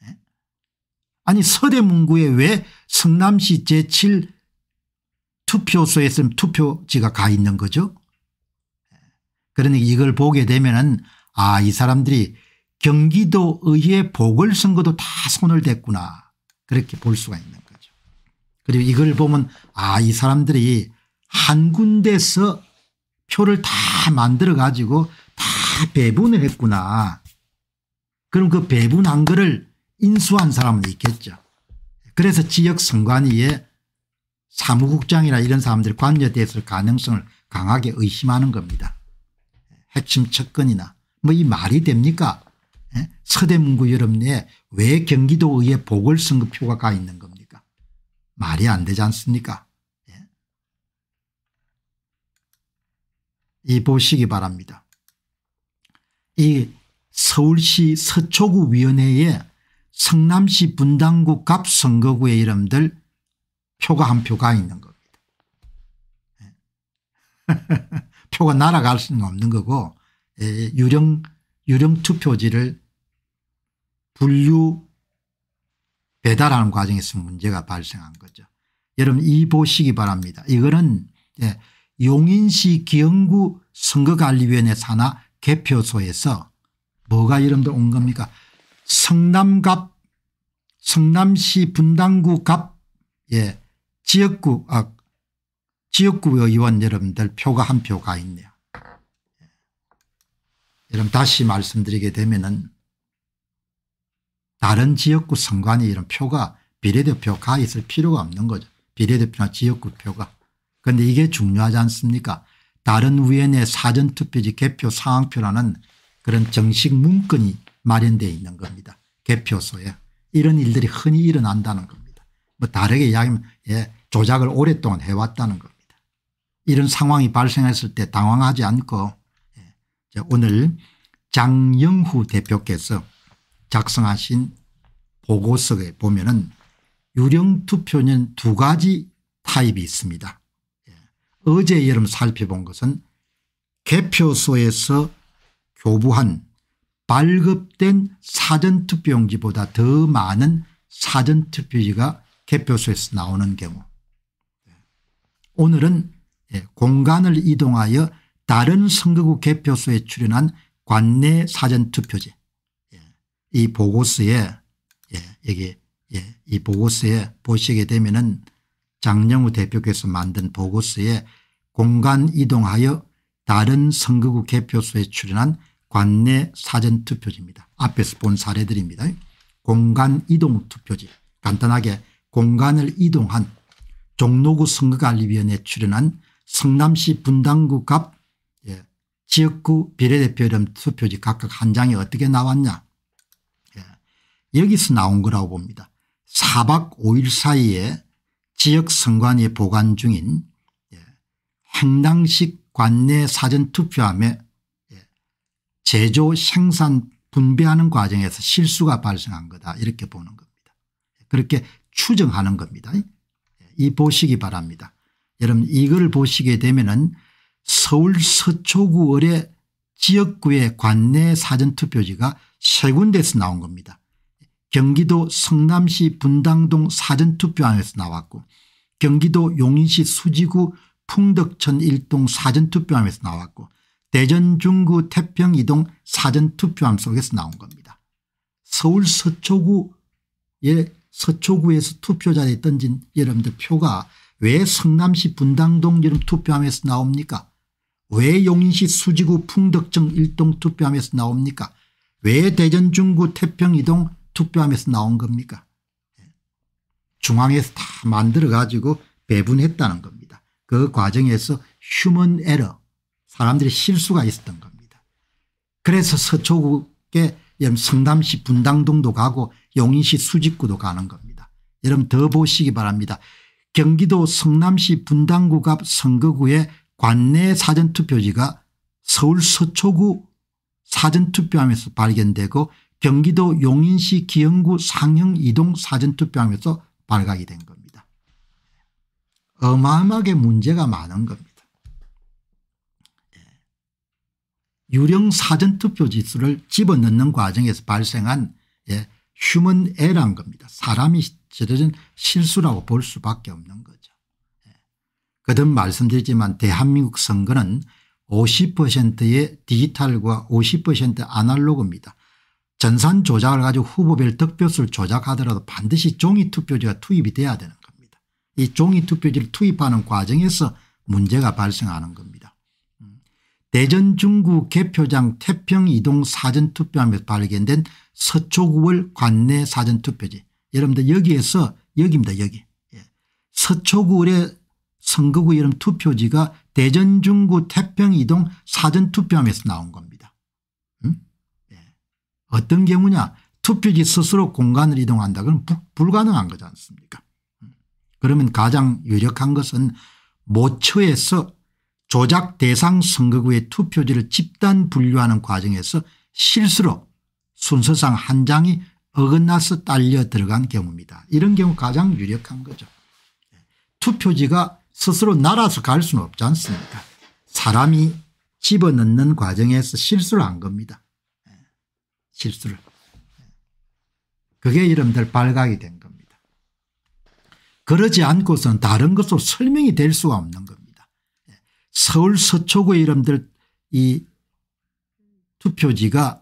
예? 아니 서대문구에 왜 성남시 제7 투표소에서 투표지가 가 있는 거죠? 예. 그러니 까 이걸 보게 되면 은아 이 사람들이 경기도의회 보궐선거도 다 손을 댔구나 그렇게 볼 수가 있는 거죠. 그리고 이걸 보면 아 이 사람들이 한 군데서 표를 다 만들어 가지고 다 배분을 했구나. 그럼 그 배분한 거를 인수한 사람은 있겠죠. 그래서 지역 선관위에 사무국장이나 이런 사람들이 관여됐을 가능성을 강하게 의심하는 겁니다. 핵심 측근이나 뭐 이 말이 됩니까? 예? 서대문구 여름 내에 왜 경기도의회 보궐선거표가 그 가 있는 겁니까? 말이 안 되지 않습니까? 예. 이 보시기 바랍니다. 이 서울시 서초구위원회에 성남시 분당구 갑선거구의 이름들 표가 한 표가 있는 겁니다. 예. [laughs] 표가 날아갈 수는 없는 거고 예, 유령 유령 투표지를 분류 배달하는 과정에서 문제가 발생한 거죠. 여러분 이 보시기 바랍니다. 이거는 예, 용인시 기흥구 선거관리위원회 산하 개표소에서 뭐가 이름들 온 겁니까 성남갑 성남시 분당구 갑 예, 지역구 아, 지역구 의원 여러분들 표가 한 표가 있네요. 예. 여러분 다시 말씀드리게 되면은 다른 지역구 선관위 이런 표가 비례대표 가 있을 필요가 없는 거죠. 비례대표나 지역구 표가. 그런데 이게 중요하지 않습니까 다른 위원회 사전투표지 개표 상황표라는 그런 정식 문건이 마련되어 있는 겁니다. 개표소에. 이런 일들이 흔히 일어난다는 겁니다. 뭐 다르게 이야기하면 예, 조작을 오랫동안 해왔다는 겁니다. 이런 상황이 발생했을 때 당황하지 않고 예, 오늘 장영후 대표께서 작성하신 보고서에 보면은 유령 투표는 두 가지 타입이 있습니다. 예. 어제 여름 살펴본 것은 개표소에서 교부한 발급된 사전투표용지보다 더 많은 사전투표지가 개표소에서 나오는 경우 예. 오늘은 예, 공간을 이동하여 다른 선거구 개표소에 출연한 관내 사전투표지 이 보고서에 예, 여기 예, 이 보고서에 보시게 되면은 장영우 대표께서 만든 보고서에 공간 이동하여 다른 선거구 개표소에 출연한 관내 사전투표지입니다. 앞에서 본 사례들입니다. 공간 이동 투표지 간단하게 공간을 이동한 종로구 선거관리위원회에 출연한 성남시 분당구 갑 예, 지역구 비례대표 이름 투표지 각각 한 장이 어떻게 나왔냐 여기서 나온 거라고 봅니다. 4박 5일 사이에 지역 선관위에 보관 중인 행당식 예, 관내 사전투표함에 예, 제조 생산 분배하는 과정에서 실수가 발생한 거다 이렇게 보는 겁니다. 그렇게 추정하는 겁니다. 예, 이 보시기 바랍니다. 여러분 이걸 보시게 되면 은 서울 서초구 을의 지역구의 관내 사전투표지가 세 군데에서 나온 겁니다. 경기도 성남시 분당동 사전투표함에서 나왔고 경기도 용인시 수지구 풍덕천 1동 사전투표함에서 나왔고 대전 중구 태평 2동 사전투표함 속에서 나온 겁니다. 서울 서초구의 서초구에서 투표자에 던진 여러분들 표가 왜 성남시 분당동 투표함에서 나옵니까? 왜 용인시 수지구 풍덕정 1동 투표함에서 나옵니까? 왜 대전 중구 태평 2동 투표함에서 나온 겁니까? 예. 중앙에서 다 만들어 가지고 배분했다는 겁니다. 그 과정에서 휴먼 에러 사람들의 실수가 있었던 겁니다. 그래서 서초국에 성남시 분당동도 가고 용인시 수직구도 가는 겁니다. 여러분 더 보시기 바랍니다. 경기도 성남시 분당구 갑 선거구의 관내 사전투표지가 서울 서초구 사전투표함에서 발견되고 경기도 용인시 기흥구 상형 이동 사전투표함에서 발각이 된 겁니다. 어마어마하게 문제가 많은 겁니다. 예. 유령 사전투표 지수를 집어넣는 과정에서 발생한 예, 휴먼 에란 겁니다. 사람이 저지른 실수라고 볼 수밖에 없는 거죠. 예. 거듭 말씀드리지만 대한민국 선거는 50%의 디지털과 50% 아날로그입니다. 전산 조작을 가지고 후보별 득표수를 조작하더라도 반드시 종이투표지가 투입이 돼야 되는 겁니다. 이 종이투표지를 투입하는 과정에서 문제가 발생하는 겁니다. 음. 대전 중구 개표장 태평 이동 사전투표함에서 발견된 서초구월 관내 사전투표지 여러분들 여기에서 여기입니다 여기 예. 서초구의 월 선거구 이름 투표지가 대전 중구 태평 이동 사전투표함에서 나온 겁니다. 어떤 경우냐 투표지 스스로 공간을 이동한다 그건 부, 불가능한 거지 않습니까 음. 그러면 가장 유력한 것은 모처에서 조작 대상 선거구의 투표지를 집단 분류하는 과정에서 실수로 순서상 한 장이 어긋나서 딸려 들어간 경우입니다. 이런 경우 가장 유력한 거죠. 예. 투표지가 스스로 날아서 갈 수는 없지 않습니까 사람이 집어넣는 과정에서 실수를 한 겁니다. 실수를. 그게 여러분들 발각이 된 겁니다. 그러지 않고선 다른 것으로 설명이 될 수가 없는 겁니다. 서울 서초구 여러분들이 투표지가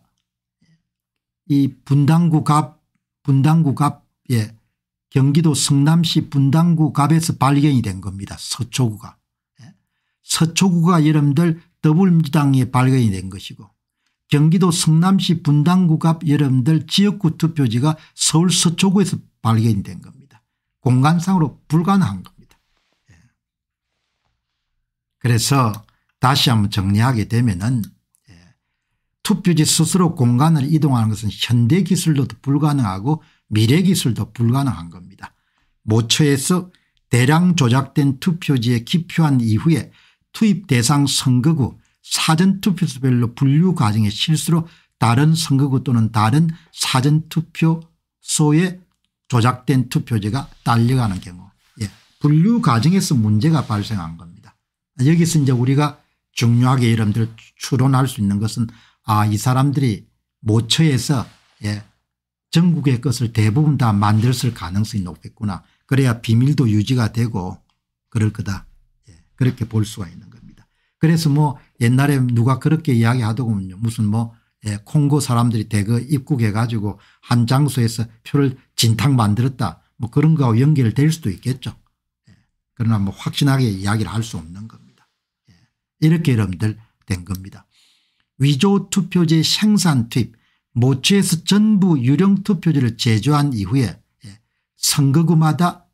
이 분당구 갑 분당구 갑에 경기도 성남시 분당구 갑에서 발견이 된 겁니다. 서초구가. 예. 서초구가 여러분들 더불어민주당에 발견이 된 것이고 경기도 성남시 분당구 앞 여러분들 지역구 투표지가 서울 서초구에서 발견된 겁니다. 공간상으로 불가능한 겁니다. 예. 그래서 다시 한번 정리하게 되면은 예. 투표지 스스로 공간을 이동하는 것은 현대 기술로도 불가능하고 미래 기술도 불가능한 겁니다. 모처에서 대량 조작된 투표지에 기표한 이후에 투입 대상 선거구 사전투표소별로 분류 과정의 실수로 다른 선거구 또는 다른 사전투표소에 조작된 투표제가 딸려가는 경우 예. 분류 과정에서 문제가 발생한 겁니다. 여기서 이제 우리가 중요하게 여러분들 추론할 수 있는 것은 아이 사람들이 모처에서 예. 전국의 것을 대부분 다 만들었을 가능성이 높겠구나. 그래야 비밀도 유지가 되고 그럴 거다. 예. 그렇게 볼 수가 있는 거죠. 그래서 뭐 옛날에 누가 그렇게 이야기하더군요. 무슨 뭐 예, 콩고 사람들이 대거 입국해 가지고 한 장소에서 표를 진탕 만들었다. 뭐 그런 거하고 연결될 수도 있겠죠. 예. 그러나 뭐 확신하게 이야기를 할 수 없는 겁니다. 예. 이렇게 여러분들 된 겁니다. 위조 투표제 생산 투입 모체에서 전부 유령 투표제를 제조한 이후에 예, 선거구마다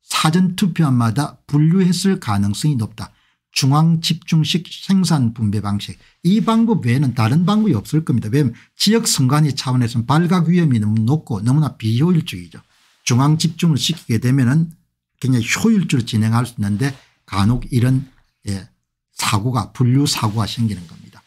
사전투표함마다 분류했을 가능성이 높다. 중앙 집중식 생산 분배 방식 이 방법 외에는 다른 방법이 없을 겁니다. 왜냐하면 지역 선관위 차원에서는 발각 위험이 너무 높고 너무나 비효율적이죠. 중앙 집중을 시키게 되면 은 굉장히 효율적으로 진행할 수 있는데 간혹 이런 예, 사고가 분류 사고가 생기는 겁니다.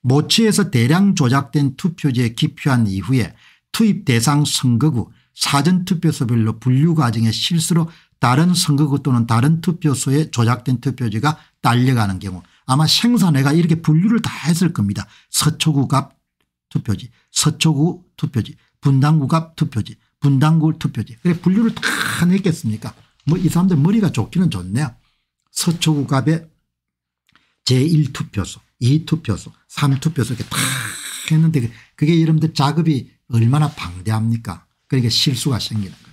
모치에서 대량 조작된 투표지에 기표한 이후에 투입 대상 선거구 사전투표소별로 분류 과정에 실수로 다른 선거구 또는 다른 투표소에 조작된 투표지가 딸려가는 경우 아마 생산회가 이렇게 분류를 다 했을 겁니다. 서초구 갑 투표지 서초구 투표지 분당구 갑 투표지 분당구 투표지 그래 분류를 다 냈겠습니까 뭐 이 사람들 머리가 좋기는 좋네요. 서초구 갑에 제1투표소 2투표소 3투표소 이렇게 다 했는데 그게 여러분들 작업이 얼마나 방대합니까 그러니까 실수가 생기는 거예요.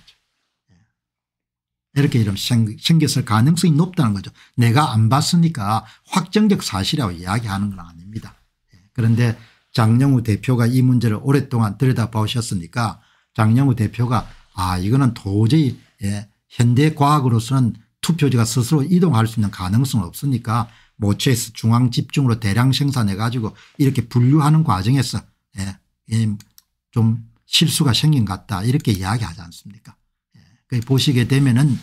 이렇게 이름 생겼을 가능성이 높다는 거죠. 내가 안 봤으니까 확정적 사실이라고 이야기하는 건 아닙니다. 예, 그런데 장영우 대표가 이 문제를 오랫동안 들여다보셨으니까 장영우 대표가 아 이거는 도저히 예, 현대 과학으로서는 투표지가 스스로 이동할 수 있는 가능성은 없으니까 모체에서 중앙 집중으로 대량 생산해 가지고 이렇게 분류하는 과정에서 예, 좀 실수가 생긴 것 같다 이렇게 이야기하지 않습니까 보시게 되면은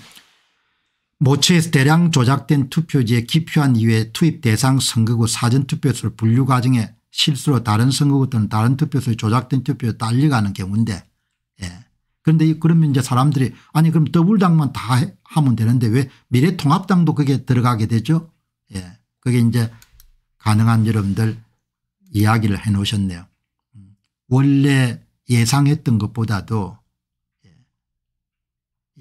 모처에서 대량 조작된 투표지에 기표한 이후에 투입 대상 선거구 사전투표소를 분류 과정에 실수로 다른 선거구 또는 다른 투표소에 조작된 투표에 딸려가는 경우인데 예. 그런데 그러면 이제 사람들이 아니 그럼 더블당만다 하면 되는데 왜 미래통합당도 그게 들어가게 되죠 예. 그게 이제 가능한 여러분들 이야기를 해 놓으셨네요 음. 원래 예상했던 것보다도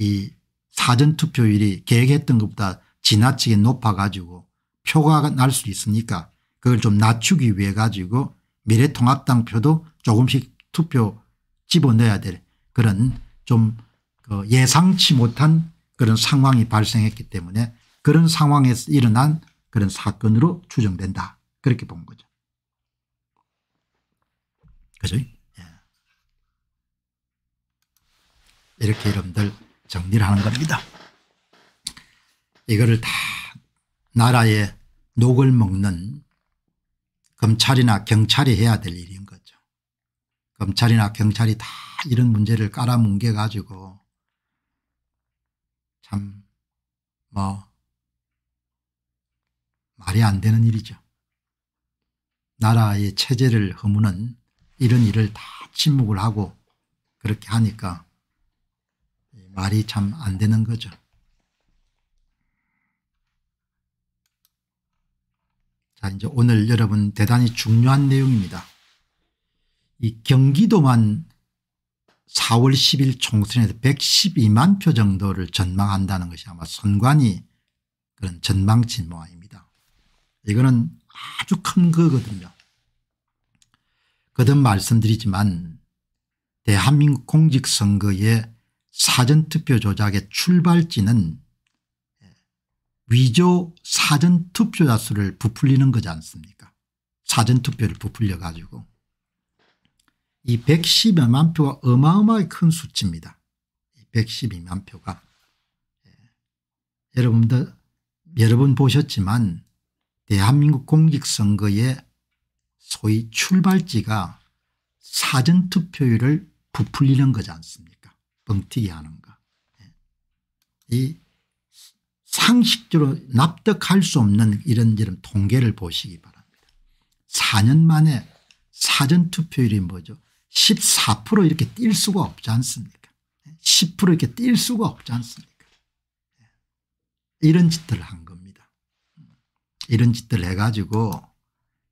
이 사전투표율이 계획했던 것보다 지나치게 높아가지고 표가 날 수 있으니까 그걸 좀 낮추기 위해 가지고 미래통합당 표도 조금씩 투표 집어넣어야 될 그런 좀 그 예상치 못한 그런 상황이 발생했기 때문에 그런 상황에서 일어난 그런 사건으로 추정된다. 그렇게 본 거죠. 그죠? 예. 이렇게 여러분들 정리를 하는 겁니다. 이거를 다 나라의 녹을 먹는 검찰이나 경찰이 해야 될 일인 거죠. 검찰이나 경찰이 다 이런 문제를 깔아뭉개 가지고 참 뭐 말이 안 되는 일이죠. 나라의 체제를 허무는 이런 일을 다 침묵을 하고 그렇게 하니까 말이 참 안 되는 거죠. 자, 이제 오늘 여러분 대단히 중요한 내용입니다. 이 경기도만 4월 10일 총선에서 112만 표 정도를 전망한다는 것이 아마 선관위 그런 전망치 모아입니다. 이거는 아주 큰 거거든요. 거듭 말씀드리지만 대한민국 공직선거에 사전투표 조작의 출발지는 위조 사전투표자 수를 부풀리는 거지 않습니까 사전투표를 부풀려 가지고 이1 1 0만 표가 어마어마하게 큰 수치입니다. 112만 표가 예. 여러분들 여러 분 보셨지만 대한민국 공직선거의 소위 출발지가 사전투표율을 부풀리는 거지 않습니까 뻥튀기 하는 거. 예. 이 상식적으로 납득할 수 없는 이런 이런 통계를 보시기 바랍니다. 4년 만에 사전투표율이 뭐죠 14% 이렇게 뛸 수가 없지 않습니까 10% 이렇게 뛸 수가 없지 않습니까 예. 이런 짓들을 한 겁니다. 이런 짓들 해가지고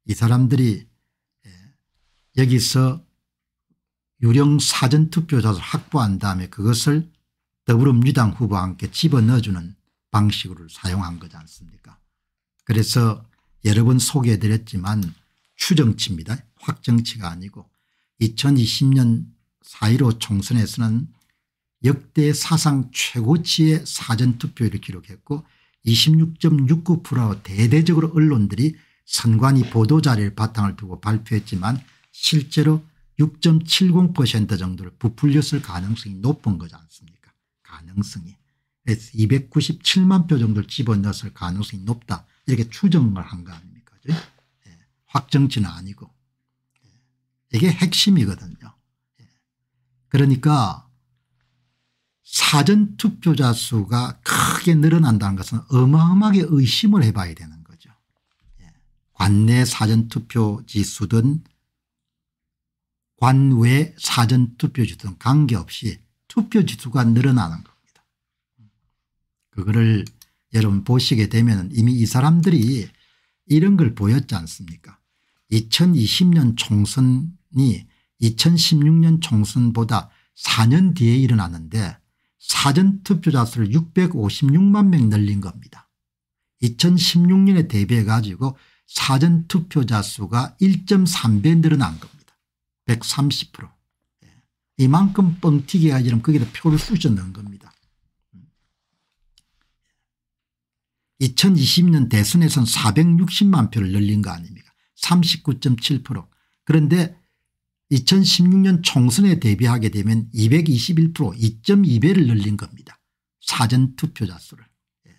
이 사람들이 예, 여기서 유령 사전투표자를 확보한 다음에 그것을 더불어민주당 후보와 함께 집어넣어주는 방식으로 사용한 거지 않습니까 그래서 여러 번 소개해드렸지만 추정치입니다. 확정치가 아니고 2020년 4.15 총선에서는 역대 사상 최고치의 사전투표율을 기록했고 2 6 6 9 대대적으로 언론들이 선관위 보도자료를 바탕을 두고 발표했지만 실제로 6.70% 정도를 부풀렸을 가능성이 높은 거지 않습니까 가능성이 297만 표 정도를 집어넣었을 가능성이 높다 이렇게 추정을 한 거 아닙니까 예. 확정치는 아니고 예. 이게 핵심이거든요 예. 그러니까 사전투표자 수가 크게 늘어난다는 것은 어마어마하게 의심을 해봐야 되는 거죠 예. 관내 사전투표지 수든 관외 사전 투표지수는 관계없이 투표지수가 늘어나는 겁니다. 그거를 여러분 보시게 되면 이미 이 사람들이 이런 걸 보였지 않습니까 2020년 총선이 2016년 총선보다 4년 뒤에 일어나는데 사전투표자 수를 656만 명 늘린 겁니다. 2016년에 대비해 가지고 사전투표자 수가 1.3배 늘어난 겁니다. 130%. 예. 이만큼 뻥튀기가 지금 거기다 표를 쑤셔 넣은 겁니다. 2020년 음. 대선에선 460만 표를 늘린거 아닙니까 39.7% 그런데 2016년 총선에 대비하게 되면 221% 2.2배를 늘린 겁니다. 사전투표자 수를. 예.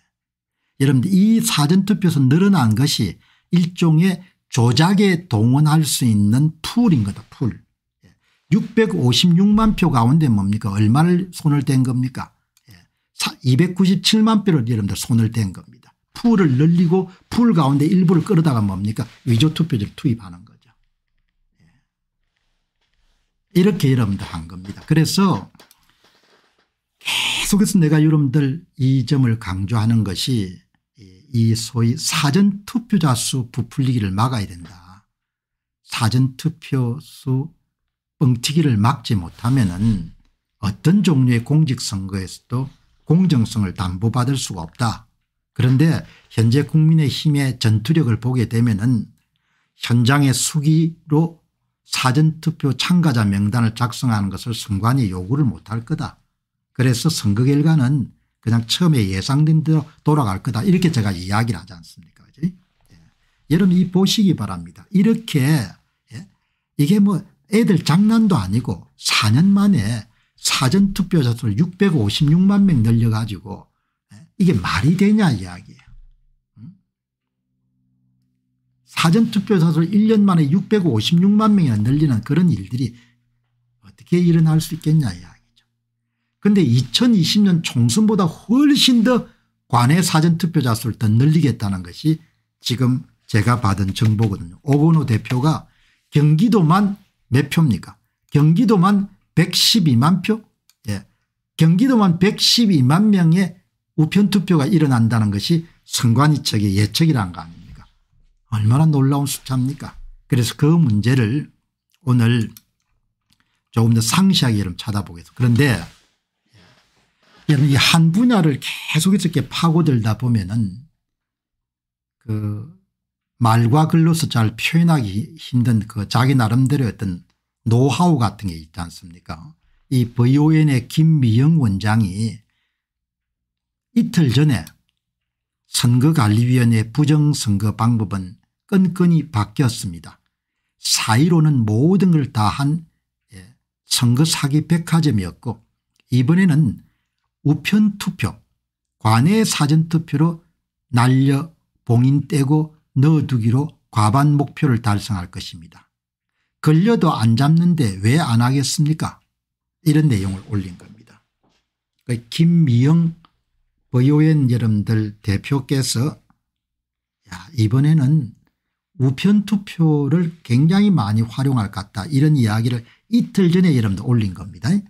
여러분들 이 사전투표에서 늘어난 것이 일종의 조작에 동원할 수 있는 풀인 거다 풀. 656만 표 가운데 뭡니까 얼마를 손을 댄 겁니까 297만 예. 표를 여러분들 손을 댄 겁니다. 풀을 늘리고 풀 가운데 일부를 끌어다가 뭡니까 위조 투표지를 투입하는 거죠. 예. 이렇게 여러분들 한 겁니다. 그래서 계속해서 내가 여러분들 이 점을 강조하는 것이 이 소위 사전투표자 수 부풀리기를 막아야 된다. 사전투표 수 뻥튀기를 막지 못하면 어떤 종류의 공직선거에서도 공정성을 담보받을 수가 없다. 그런데 현재 국민의힘의 전투력을 보게 되면 현장의 수기로 사전투표 참가자 명단을 작성하는 것을 선관위 요구를 못할 거다. 그래서 선거 결과는 그냥 처음에 예상된 대로 돌아갈 거다 이렇게 제가 이야기를 하지 않습니까 그지? 예. 여러분 이 보시기 바랍니다. 이렇게 예. 이게 뭐 애들 장난도 아니고 4년 만에 사전투표자 수를 656만 명 늘려가지고 예, 이게 말이 되냐 이야기예요. 사전투표자 수를 1년 만에 656만 명이나 늘리는 그런 일들이 어떻게 일어날 수 있겠냐 이야기죠. 그런데 2020년 총선보다 훨씬 더 관외 사전투표자 수를 더 늘리겠다는 것이 지금 제가 받은 정보거든요. 오건호 대표가 경기도만 몇 표입니까? 경기도만 112만 표? 예. 경기도만 112만 명의 우편투표가 일어난다는 것이 선관위 측의 예측이란 거 아닙니까? 얼마나 놀라운 숫자입니까? 그래서 그 문제를 오늘 조금 더 상세하게 좀 찾아보겠습니다. 그런데 여러분 이 한 분야를 계속해서 이렇게 파고들다 보면은 그 말과 글로서 잘 표현하기 힘든 그 자기 나름대로 어떤 노하우 같은 게 있지 않습니까 이 VON의 김미영 원장이 이틀 전에 선거관리위원회 부정선거 방법은 끈끈이 바뀌었습니다. 4 1 5는 모든 걸 다한 예, 선거 사기 백화점이었고 이번에는 우편투표 관외 사전투표로 날려 봉인 떼고 넣어두기로 과반 목표를 달성할 것입니다. 걸려도 안 잡는데 왜 안 하겠습니까 이런 내용을 올린 겁니다. 그 김미영 보유엔 여러분들 대표께서 야, 이번에는 우편 투표를 굉장히 많이 활용할 것 같다 이런 이야기를 이틀 전에 여러분들 올린 겁니다. 예.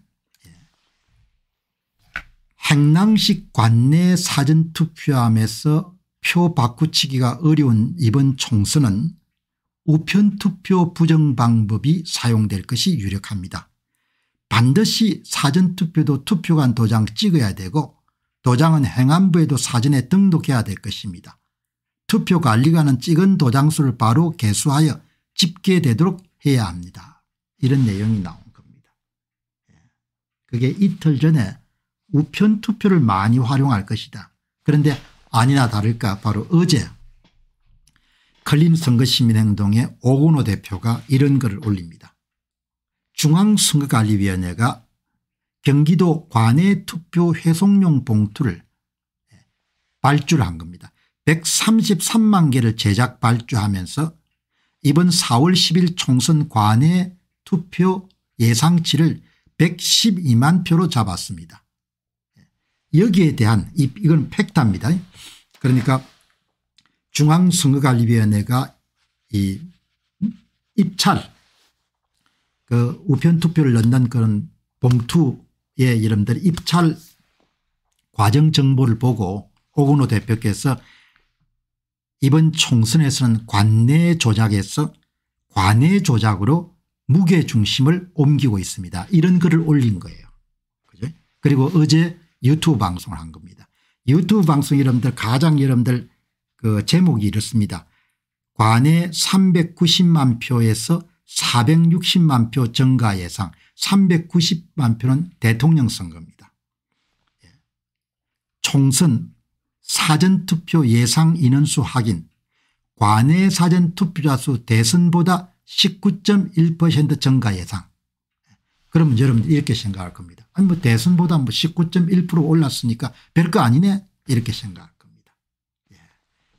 행랑식 관내 사전투표함에서 표 바꾸치기가 어려운 이번 총선은 우편투표 부정 방법이 사용될 것이 유력합니다. 반드시 사전투표도 투표관 도장 찍어야 되고 도장은 행안부에도 사전에 등록해야 될 것입니다. 투표관리관은 찍은 도장수를 바로 개수하여 집계되도록 해야 합니다. 이런 내용이 나온 겁니다. 예. 그게 이틀 전에 우편투표를 많이 활용할 것이다. 그런데 아니나 다를까 바로 어제 클린 선거시민행동의 오건호 대표가 이런 글을 올립니다. 중앙선거관리위원회가 경기도 관외 투표 회송용 봉투를 발주를 한 겁니다. 133만 개를 제작 발주하면서 이번 4월 10일 총선 관외 투표 예상치를 112만 표로 잡았습니다. 여기에 대한 이건 팩트입니다. 그러니까 중앙선거관리위원회가 이 입찰 그 우편 투표를 넣는 그런 봉투의 이름들 입찰 과정 정보를 보고 오근호 대표께서 이번 총선에서는 관내 조작에서 관내 조작으로 무게 중심을 옮기고 있습니다. 이런 글을 올린 거예요. 그죠? 그리고 어제 유튜브 방송을 한 겁니다. 유튜브 방송 여러분들 가장 여러분들 그 제목이 이렇습니다. 관의 390만 표에서 460만 표 증가 예상 390만 표는 대통령 선거입니다. 예. 총선 사전투표 예상 인원수 확인 관내 사전투표자 수 대선보다 19.1% 증가 예상 예. 그러면 여러분 이렇게 생각할 겁니다. 아니 뭐 대선보다 뭐19.1% 올랐으니까 별 거 아니네 이렇게 생각할 겁니다. 예.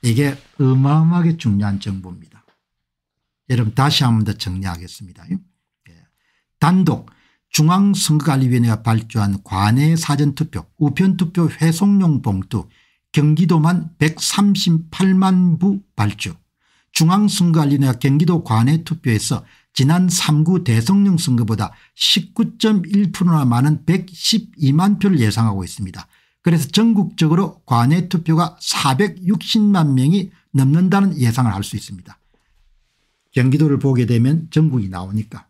이게 어마어마하게 중요한 정보입니다. 여러분 다시 한 번 더 정리하겠습니다. 예. 단독 중앙선거관리위원회가 발주한 관내 사전투표 우편투표 회송용 봉투 경기도만 138만 부 발주 중앙선거관리위원회가 경기도 관내 투표에서 지난 3구 대성령 선거보다 19.1%나 많은 112만 표를 예상하고 있습니다. 그래서 전국적으로 관외 투표가 460만 명이 넘는다는 예상을 할 수 있습니다. 경기도를 보게 되면 전국이 나오니까.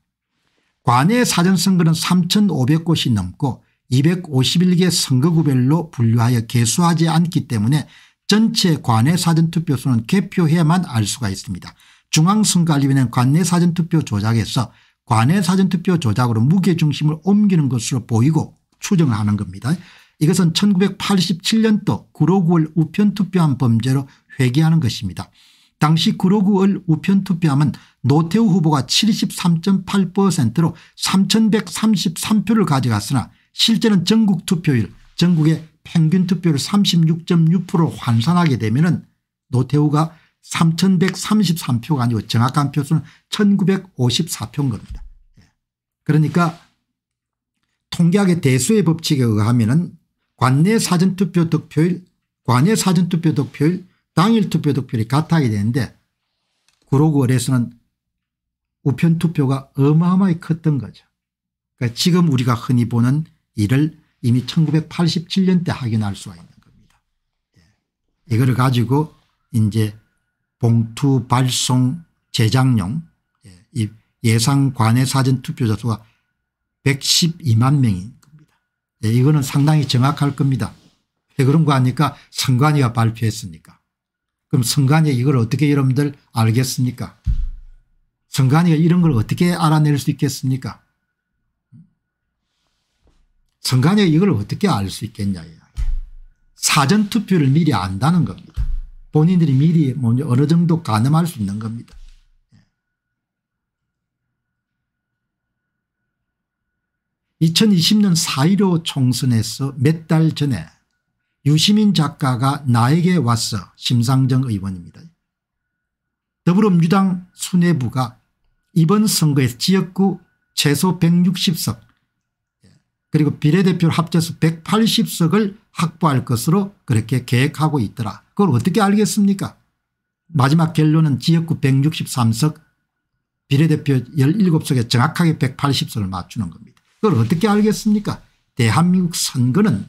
관외 사전선거는 3500곳이 넘고 251개 선거구별로 분류하여 개수하지 않기 때문에 전체 관외 사전투표수는 개표해야만 알 수가 있습니다. 중앙선거관리위원회 관내사전투표 조작에서 관내사전투표 조작으로 무게중심을 옮기는 것으로 보이고 추정하는 을 겁니다. 이것은 1987년도 구로구을 우편투표함 범죄로 회귀하는 것입니다. 당시 구로구을 우편투표함은 노태우 후보가 73.8%로 3133표를 가져갔으나 실제는 전국 투표율 전국의 평균 투표율 36.6%로 환산하게 되면 노태우가 3133표가 아니고 정확한 표수는 1954표인 겁니다. 예. 그러니까 통계학의 대수의 법칙에 의하면 은 관내 사전투표 득표율 관내 사전투표 득표율 당일 투표 득표율이 같아야 되는데 구로구월에서는 우편투표가 어마어마히 컸던 거죠. 그러니까 지금 우리가 흔히 보는 일을 이미 1987년 때 확인할 수가 있는 겁니다. 예. 이거 가지고 이제 봉투 발송 제작용 예상 관외 사전 투표자 수가 112만 명인 겁니다. 예, 이거는 상당히 정확할 겁니다. 왜 그런 거 아니까 선관위가 발표했으니까. 그럼 선관위 이걸 어떻게 여러분들 알겠습니까? 선관위가 이런 걸 어떻게 알아낼 수 있겠습니까? 선관위가 이걸 어떻게 알 수 있겠냐. 사전투표를 미리 안다는 겁니다. 본인들이 미리 뭐지 어느 정도 가늠할 수 있는 겁니다. 2020년 예. 4.15 총선에서 몇 달 전에 유시민 작가가 나에게 왔어 심상정 의원입니다. 더불어민주당 수뇌부가 이번 선거에서 지역구 최소 160석 예, 그리고 비례대표 합쳐서 180석을 확보할 것으로 그렇게 계획하고 있더라. 그걸 어떻게 알겠습니까 마지막 결론은 지역구 163석 비례대표 17석에 정확하게 180석을 맞추는 겁니다. 그걸 어떻게 알겠습니까 대한민국 선거는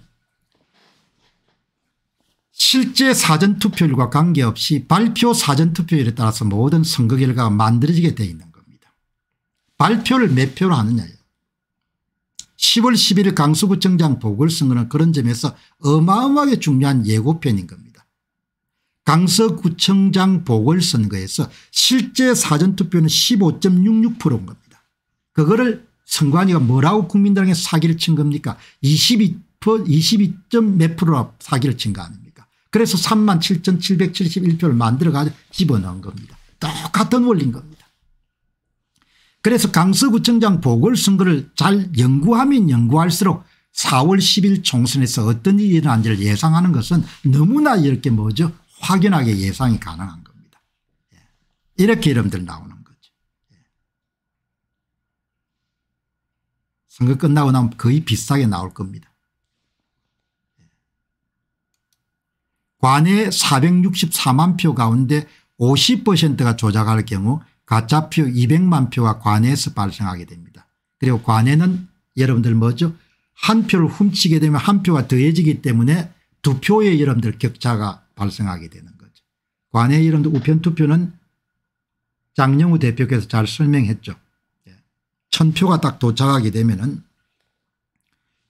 실제 사전투표율과 관계없이 발표 사전투표율에 따라서 모든 선거 결과가 만들어지게 되어 있는 겁니다. 발표를 몇 표로 하느냐 10월 11일 강서구청장 보궐선거는 그런 점에서 어마어마하게 중요한 예고편인 겁니다. 강서구청장 보궐선거에서 실제 사전투표는 15.66%인 겁니다. 그거를 선관위가 뭐라고 국민들에게 사기를 친 겁니까 22, 22. 몇프로 사기를 친 거 아닙니까 그래서 37,771표를 만들어 가지고 집어넣은 겁니다. 똑같은 원리인 겁니다. 그래서 강서구청장 보궐선거를 잘 연구하면 연구할수록 4월 10일 총선에서 어떤 일이 일어난지를 예상하는 것은 너무나 이렇게 뭐죠 확연하게 예상이 가능한 겁니다. 예. 이렇게 이름들 나오는 거죠. 예. 선거 끝나고 나면 거의 비슷하게 나올 겁니다. 예. 관의 464만 표 가운데 50%가 조작할 경우 가짜표 200만 표가 관에서 발생하게 됩니다. 그리고 관에는 여러분들 뭐죠 한 표를 훔치게 되면 한 표가 더해지기 때문에 두 표의 여러분들 격차가 발생하게 되는 거죠. 관의 여러분들 우편투표는 장영우 대표께서 잘 설명했죠. 예. 천표가 딱 도착하게 되면 은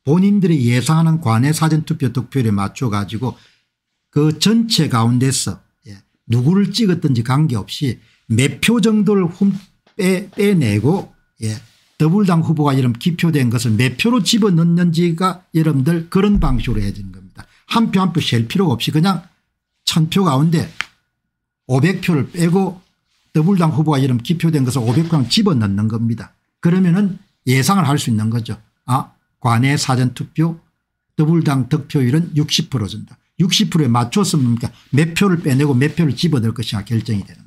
본인들이 예상하는 관내 사전투표 득표율에 맞춰가지고 그 전체 가운데서 예, 누구를 찍었든지 관계없이 몇표 네 정도를 훔, 빼, 빼내고 예. 더불당 후보가 이런 기표된 것을 몇 네 표로 집어넣는지가 여러분들 그런 방식으로 해야 되는 겁니다. 한 표 한 표 셀 필요가 없이 그냥 천 표 가운데 500표를 빼고 더불당 후보가 이름 기표된 것을 500강 집어넣는 겁니다. 그러면은 예상을 할 수 있는 거죠. 아 관내 사전투표 더불당 득표율은 60% 준다. 60%에 맞췄으면 뭡니까 몇 표를 빼내고 몇 표를 집어넣을 것이냐 결정이 되는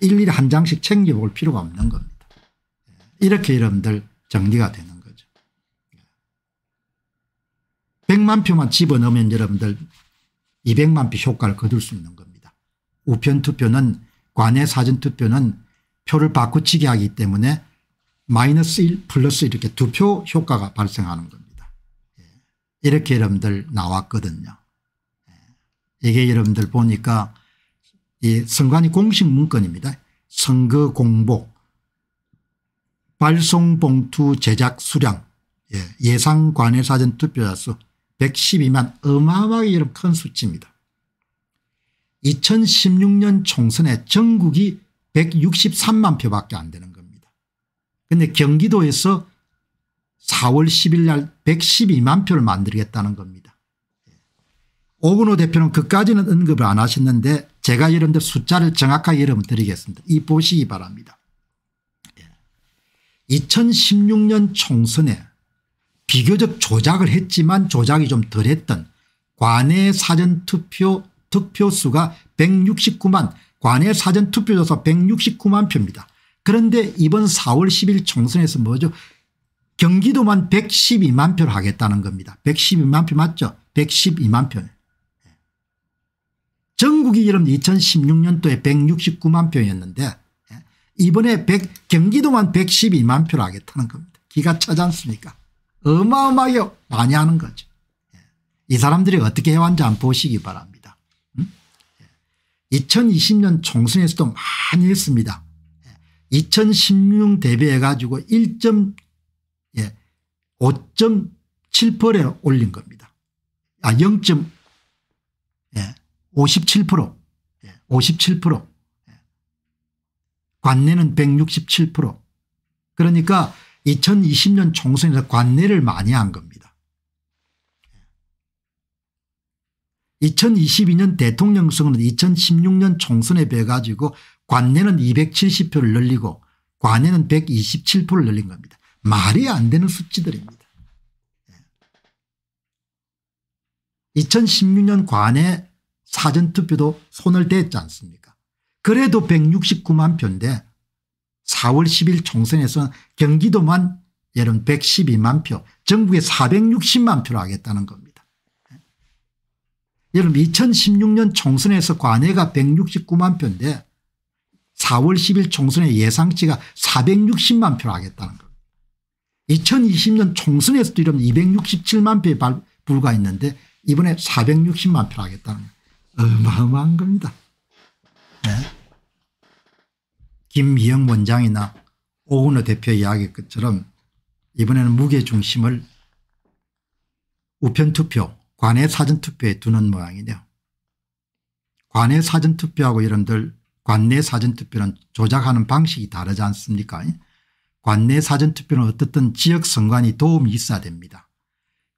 일일이 한 장씩 챙겨볼 필요가 없는 겁니다. 예. 이렇게 여러분들 정리가 되는 거죠. 100만 예. 표만 집어넣으면 여러분들 200만 표 효과를 거둘 수 있는 겁니다. 우편투표는 관외 사전투표는 표를 바꾸치기 하기 때문에 마이너스 1 플러스 이렇게 두 표 효과가 발생하는 겁니다. 예. 이렇게 여러분들 나왔거든요. 이게 여러분들 보니까 이 선관위 공식 문건입니다. 선거 공보 발송 봉투 제작 수량 예, 상 관외 사전 투표자 수 112만 어마어마하게 큰 수치입니다. 2016년 총선에 전국이 163만 표밖에 안 되는 겁니다. 그런데 경기도에서 4월 10일 날 112만 표를 만들겠다는 겁니다. 예. 오근호 대표는 그까지는 언급을 안 하셨는데 제가 여러분들 숫자를 정확하게 여러분 드리겠습니다. 이 보시기 바랍니다. 2016년 예. 총선에 비교적 조작을 했지만 조작이 좀 덜했던 관내 사전투표 득표수가 169만 관내 사전투표조사 169만 표입니다. 그런데 이번 4월 10일 총선에서 뭐죠 경기도만 112만 표를 하겠다는 겁니다. 112만 표 맞죠 112만 표 전국이 이름 2016년도에 169만 표였는데 예, 이번에 100, 경기도만 112만 표를 하겠다는 겁니다. 기가 차지 않습니까? 어마어마하게 많이 하는 거죠. 예, 이 사람들이 어떻게 해왔는지 안 보시기 바랍니다. 음? 2020년 예, 총선에서도 많이 했습니다. 2016 대비해가지고 1. 5.7%에 올린 겁니다. 아, 57% 57% 예, 예. 관내는 167% 그러니까 2020년 총선에서 관내를 많이 한 겁니다. 2022년 예. 대통령 선거는 2016년 총선에 비해 가지고 관내는 270표를 늘리고 관내는 127표를 늘린 겁니다. 말이 안 되는 수치들입니다. 2016년 관내 사전투표도 손을 댔지 않습니까 그래도 169만 표인데 4월 10일 총선에서는 경기도만 예를 112만 표 전국에 460만 표를 하겠다는 겁니다. 여러분 2016년 총선에서 관해가 169만 표인데 4월 10일 총선의 예상치가 460만 표를 하겠다는 겁니다. 2020년 총선에서도 이런 267만 표에 불과했는데 이번에 460만 표를 하겠다는 겁니다. 어마어마한 겁니다. 네. 김미영 원장이나 오은호 대표 이야기 것처럼 이번에는 무게중심을 우편투표 관외 사전투표에 두는 모양이네요. 관외 사전투표하고 이런들 관내 사전투표는 조작하는 방식이 다르지 않습니까 관내 사전투표는 어떻든 지역선관위 도움이 있어야 됩니다.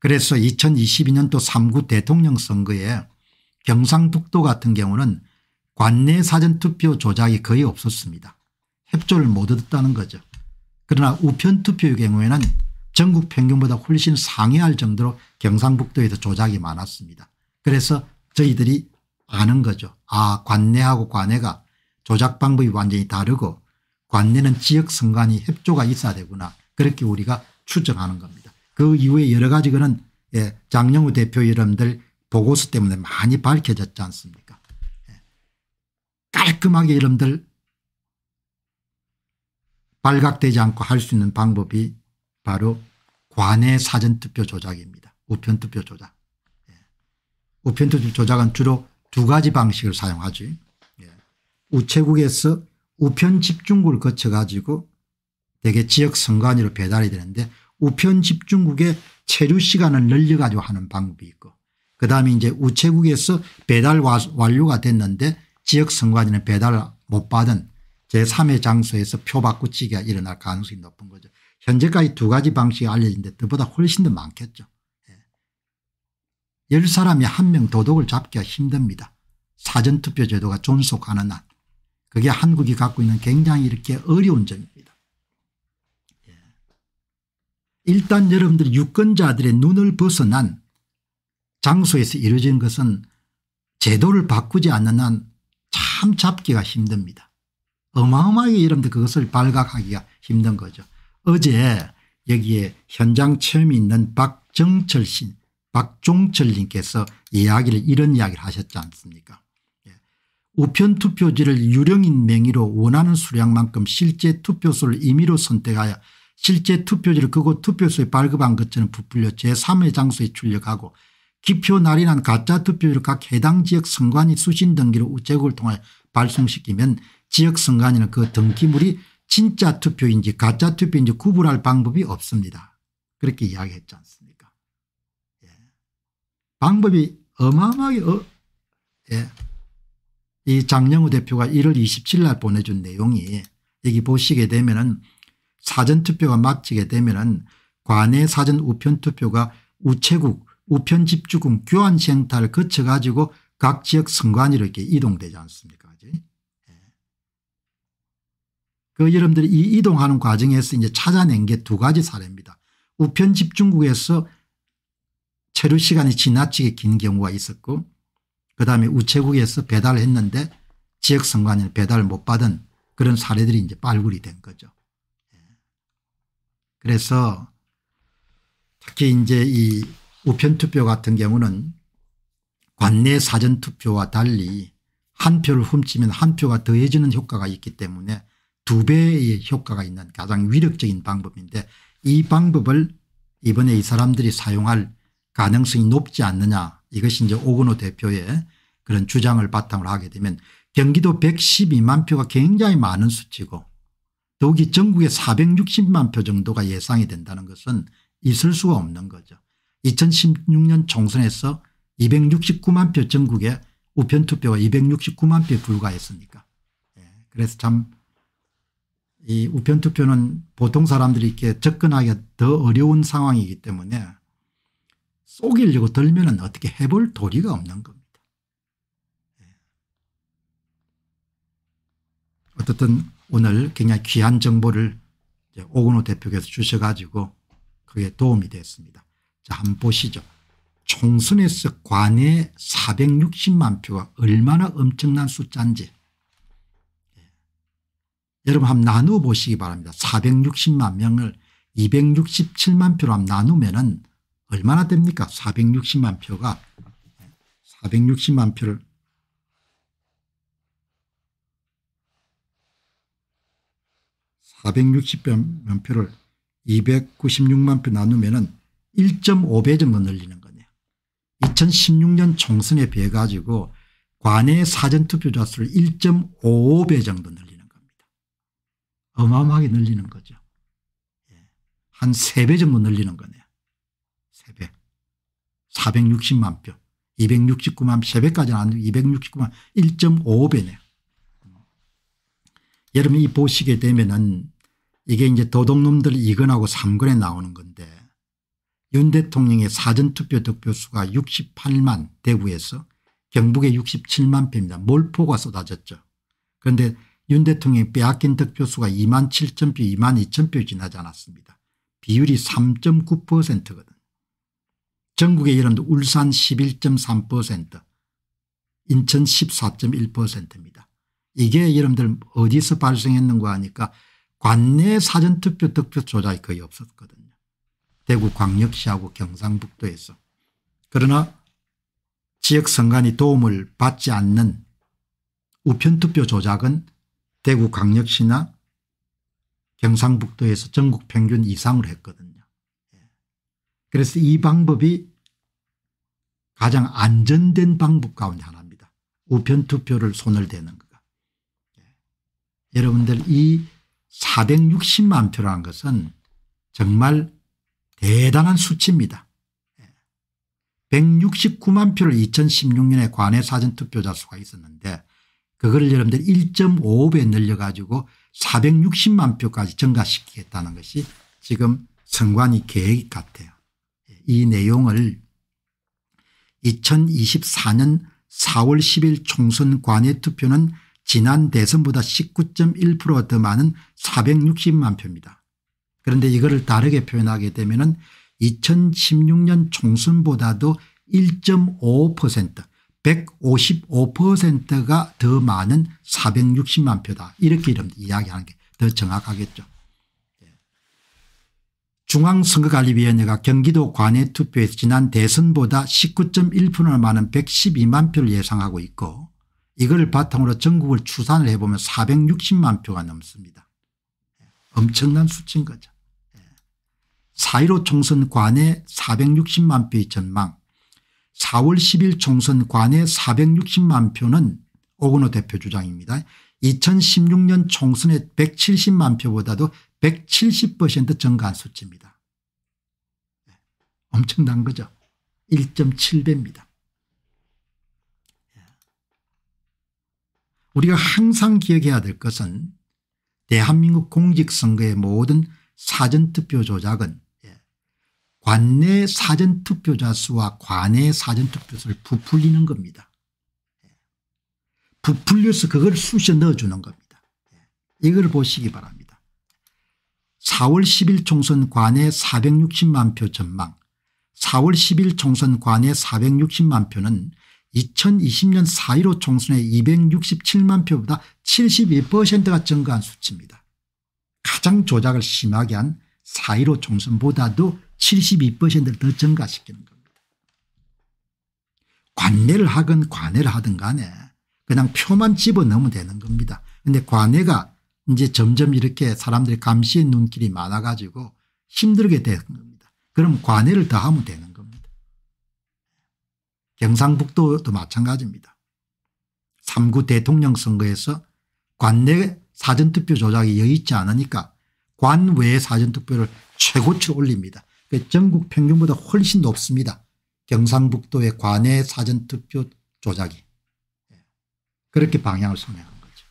그래서 2022년도 3구 대통령 선거에 경상북도 같은 경우는 관내 사전투표 조작이 거의 없었습니다. 협조를 못 얻었다는 거죠. 그러나 우편투표의 경우에는 전국 평균보다 훨씬 상회할 정도로 경상북도에서 조작이 많았습니다. 그래서 저희들이 아는 거죠. 아 관내하고 관내가 조작 방법이 완전히 다르고 관내는 지역 선관위 협조가 있어야 되구나. 그렇게 우리가 추정하는 겁니다. 그 이후에 여러 가지 그는 예, 장영우 대표 여러분들 보고서 때문에 많이 밝혀졌지 않습니까 예. 깔끔하게 이름들 발각되지 않고 할 수 있는 방법이 바로 관내 사전투표 조작입니다. 우편투표 조작. 예. 우편투표 조작은 주로 두 가지 방식을 사용하죠. 예. 우체국에서 우편 집중국을 거쳐 가지고 대개 지역 선관위로 배달이 되는데 우편 집중국의 체류 시간을 늘려 가지고 하는 방법이 있고 그다음에 이제 우체국에서 배달 완료가 됐는데 지역 선관위는 배달을 못 받은 제3의 장소에서 표바꾸치기가 일어날 가능성이 높은 거죠. 현재까지 두 가지 방식이 알려진데 그보다 훨씬 더 많겠죠. 예. 열 사람이 한 명 도둑을 잡기가 힘듭니다. 사전투표 제도가 존속하는 한. 그게 한국이 갖고 있는 굉장히 이렇게 어려운 점입니다. 예. 일단 여러분들 유권자들의 눈을 벗어난 장소에서 이루어지 것은 제도를 바꾸지 않는 한 참 잡기가 힘듭니다. 어마어마하게 여러분들 그것을 발각하기가 힘든 거죠. 어제 여기에 현장 체험이 있는 박정철 씨 박종철 님께서 이야기를 이런 이야기를 하셨지 않습니까 예. 우편 투표지를 유령인 명의로 원하는 수량만큼 실제 투표수를 임의로 선택하여 실제 투표지를 그곳 투표소에 발급한 것처럼 부풀려 제3의 장소에 출력하고 기표 날인한 가짜 투표율각 해당 지역 선관위 수신 등기를 우체국을 통해 발송시키면 지역 선관위는 그 등기물이 진짜 투표인지 가짜 투표인지 구분할 방법이 없습니다. 그렇게 이야기했지 않습니까 예. 방법이 어마어마하게 어, 예. 이 장영우 대표가 1월 27일 날 보내준 내용이 여기 보시게 되면 은 사전투표가 마치게 되면 은 관내 사전 우편투표가 우체국 우편집주군 교환센터를 거쳐가지고 각 지역 선관위로 이렇게 이동되지 않습니까? 예. 그 여러분들이 이 이동하는 과정에서 이제 찾아낸 게 두 가지 사례입니다. 우편 집중국에서 체류 시간이 지나치게 긴 경우가 있었고 그다음에 우체국에서 배달을 했는데 지역 선관위는 배달을 못 받은 그런 사례들이 이제 발굴이 된 거죠. 예. 그래서 특히 이제 이 우편투표 같은 경우는 관내 사전투표와 달리 한 표를 훔치면 한 표가 더해지는 효과가 있기 때문에 두 배의 효과가 있는 가장 위력적인 방법인데 이 방법을 이번에 이 사람들이 사용할 가능성이 높지 않느냐 이것이 이제 오근호 대표의 그런 주장을 바탕으로 하게 되면 경기도 112만 표가 굉장히 많은 수치고 더욱이 전국에 460만 표 정도가 예상이 된다는 것은 있을 수가 없는 거죠. 2016년 총선에서 269만 표 전국에 우편 투표가 269만 표에 불과했습니까 예. 그래서 참 이 우편 투표는 보통 사람들이 이렇게 접근하기가 더 어려운 상황이기 때문에 속이려고 들면은 어떻게 해볼 도리가 없는 겁니다. 예. 어쨌든 오늘 굉장히 귀한 정보를 오근호 대표께서 주셔가지고 그게 도움이 됐습니다. 자, 한번 보시죠. 총선에서 관외 460만 표가 얼마나 엄청난 숫자인지 예. 여러분 한번 나누어 보시기 바랍니다. 460만 명을 267만 표로 나누면 은 얼마나 됩니까? 460만 표가 460만 표를 (460만 표를) 296만 표 나누면은 1.5배 정도 늘리는 거네요. 2016년 총선에 비해 가지고 관내 사전투표자 수를 1.5배 정도 늘리는 겁니다. 어마어마하게 늘리는 거죠. 예. 한 3배 정도 늘리는 거네요. 3배. 460만 표. 269만 3배까지는 안 되고 269만 1.5배네요. 여러분이 보시게 되면은 이게 이제 도둑놈들 2건하고 3건에 나오는 건데 윤 대통령의 사전투표 득표수가 68만 대구에서 경북의 67만 표입니다. 몰포가 쏟아졌죠. 그런데 윤 대통령이 빼앗긴 득표수가 2만 7천 표 2만 2천 표 지나지 않았습니다. 비율이 3.9%거든. 전국에 이런 울산 11.3% 인천 14.1%입니다. 이게 여러분들 어디서 발생했는가 하니까 관내 사전투표 득표 조작이 거의 없었거든요. 대구 광역시하고 경상북도에서. 그러나 지역 선관위 도움을 받지 않는 우편투표 조작은 대구 광역시나 경상북도에서 전국 평균 이상으로 했거든요. 예. 그래서 이 방법이 가장 안전된 방법 가운데 하나입니다. 우편투표를 손을 대는 거가. 예. 여러분들 이 460만 표라는 것은 정말 대단한 수치입니다. 169만 표를 2016년에 관외 사전투표자 수가 있었는데 그걸 여러분들 1.5배 늘려가지고 460만 표까지 증가시키겠다는 것이 지금 선관위 계획 같아요. 이 내용을 2024년 4월 10일 총선 관외 투표는 지난 대선보다 19.1%더 많은 460만 표입니다. 그런데 이거를 다르게 표현하게 되면 2016년 총선보다도 1.5% 155%가 더 많은 460만 표다 이렇게 이야기하는 게 더 정확하겠죠. 예. 중앙선거관리위원회가 경기도 관외 투표에서 지난 대선보다 19.1%나 많은 112만 표를 예상하고 있고 이걸 바탕으로 전국을 추산을 해보면 460만 표가 넘습니다. 예. 엄청난 수치인 거죠. 4.15 총선 관에 460만 표의 전망 4월 10일 총선 관에 460만 표는 오건호 대표 주장입니다. 2016년 총선의 170만 표보다도 170% 증가한 수치입니다. 네, 엄청난 거죠. 1.7배입니다. 우리가 항상 기억해야 될 것은 대한민국 공직선거의 모든 사전투표 조작은 관내 사전투표자 수와 관내 사전투표수를 부풀리는 겁니다. 부풀려서 그걸 쑤셔 넣어주는 겁니다. 이걸 보시기 바랍니다. 4월 10일 총선 관내 460만 표 전망 4월 10일 총선 관내 460만 표는 2020년 4.15 총선의 267만 표보다 72%가 증가한 수치입니다. 가장 조작을 심하게 한 4.15 총선보다도 72%를 더 증가시키는 겁니다. 관내를 하건 관내를 하든 간에 그냥 표만 집어넣으면 되는 겁니다. 그런데관내가 이제 점점 이렇게 사람들이 감시의 눈길이 많아가지고 힘들게 되는 겁니다. 그럼 관내를더 하면 되는 겁니다. 경상북도도 마찬가지입니다. 3구 대통령 선거에서 관내 사전투표 조작이 여의치 않으니까 관외 사전투표를 최고치로 올립니다. 그 전국 평균보다 훨씬 높습니다. 경상북도의 관내 사전투표 조작이. 예. 그렇게 방향을 선행한 거죠.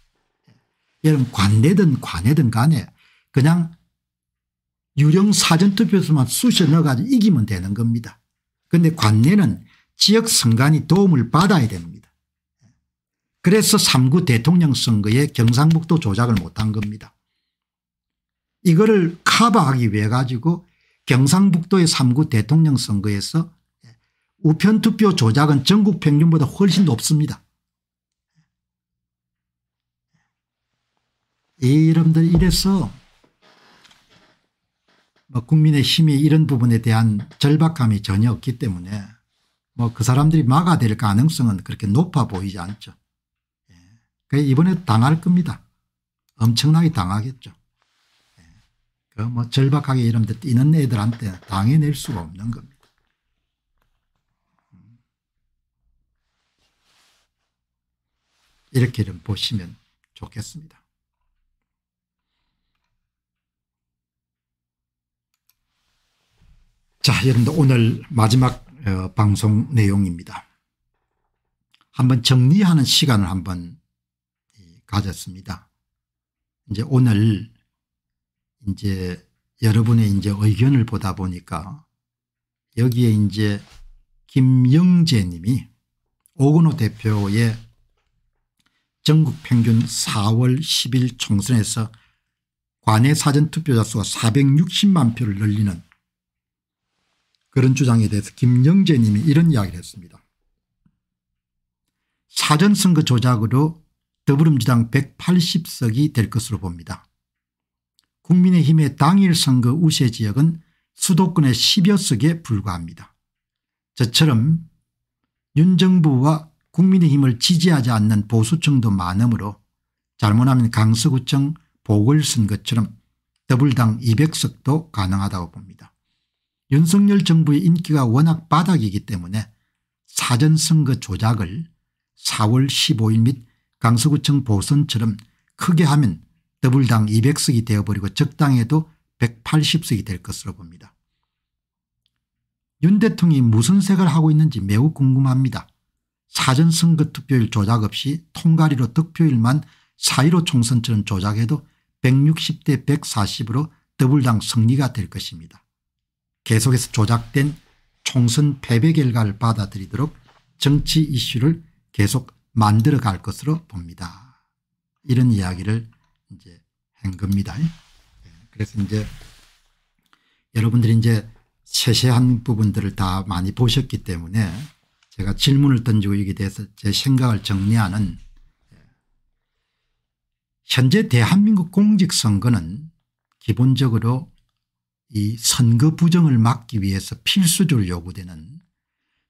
여러분 관내든 관내든 간에 그냥 유령 사전투표에서만 쑤셔 넣어가지고 이기면 되는 겁니다. 그런데 관내는 지역 선관위 도움을 받아야 됩니다. 예. 그래서 3구 대통령 선거에 경상북도 조작을 못한 겁니다. 이거를 커버하기 위해 가지고 경상북도의 3구 대통령 선거에서 우편투표 조작은 전국 평균보다 훨씬 높습니다. 여러분들 이래서 뭐 국민의 힘이 이런 부분에 대한 절박함이 전혀 없기 때문에 뭐 그 사람들이 막아될 가능성은 그렇게 높아 보이지 않죠. 예. 이번에 당할 겁니다. 엄청나게 당하겠죠. 그뭐 절박하게 이런데 뛰는 애들한테 당해낼 수가 없는 겁니다. 이렇게 좀 보시면 좋겠습니다. 자, 여러분들 오늘 마지막 어, 방송 내용입니다. 한번 정리하는 시간을 한번 가졌습니다. 이제 오늘 이제 여러분의 이제 의견을 보다 보니까 여기에 이제 김영재 님이 오근호 대표의 전국 평균 4월 10일 총선에서 관외 사전투표자 수가 460만 표를 늘리는 그런 주장에 대해서 김영재 님이 이런 이야기를 했습니다. 사전선거 조작으로 더불어민주당 180석이 될 것으로 봅니다. 국민의힘의 당일 선거 우세 지역은 수도권의 10여 석에 불과합니다. 저처럼 윤 정부와 국민의힘을 지지하지 않는 보수층도 많으므로 잘못하면 강서구청 보궐선거처럼 더블당 200석도 가능하다고 봅니다. 윤석열 정부의 인기가 워낙 바닥이기 때문에 사전선거 조작을 4월 15일 및 강서구청 보선처럼 크게 하면 더블당 200석이 되어버리고 적당해도 180석이 될 것으로 봅니다. 윤 대통령이 무슨 색을 하고 있는지 매우 궁금합니다. 사전선거 투표율 조작 없이 통가리로 득표율만 사1로 총선처럼 조작해도 160대 140으로 더블당 승리가 될 것입니다. 계속해서 조작된 총선 패배 결과를 받아들이도록 정치 이슈를 계속 만들어갈 것으로 봅니다. 이런 이야기를 이제 한 겁니다. 예. 그래서 이제 여러분들이 이제 세세한 부분들을 다 많이 보셨기 때문에 제가 질문을 던지고 여기 대해서 제 생각을 정리하는 예. 현재 대한민국 공직선거는 기본적으로 이 선거 부정을 막기 위해서 필수적으로 요구되는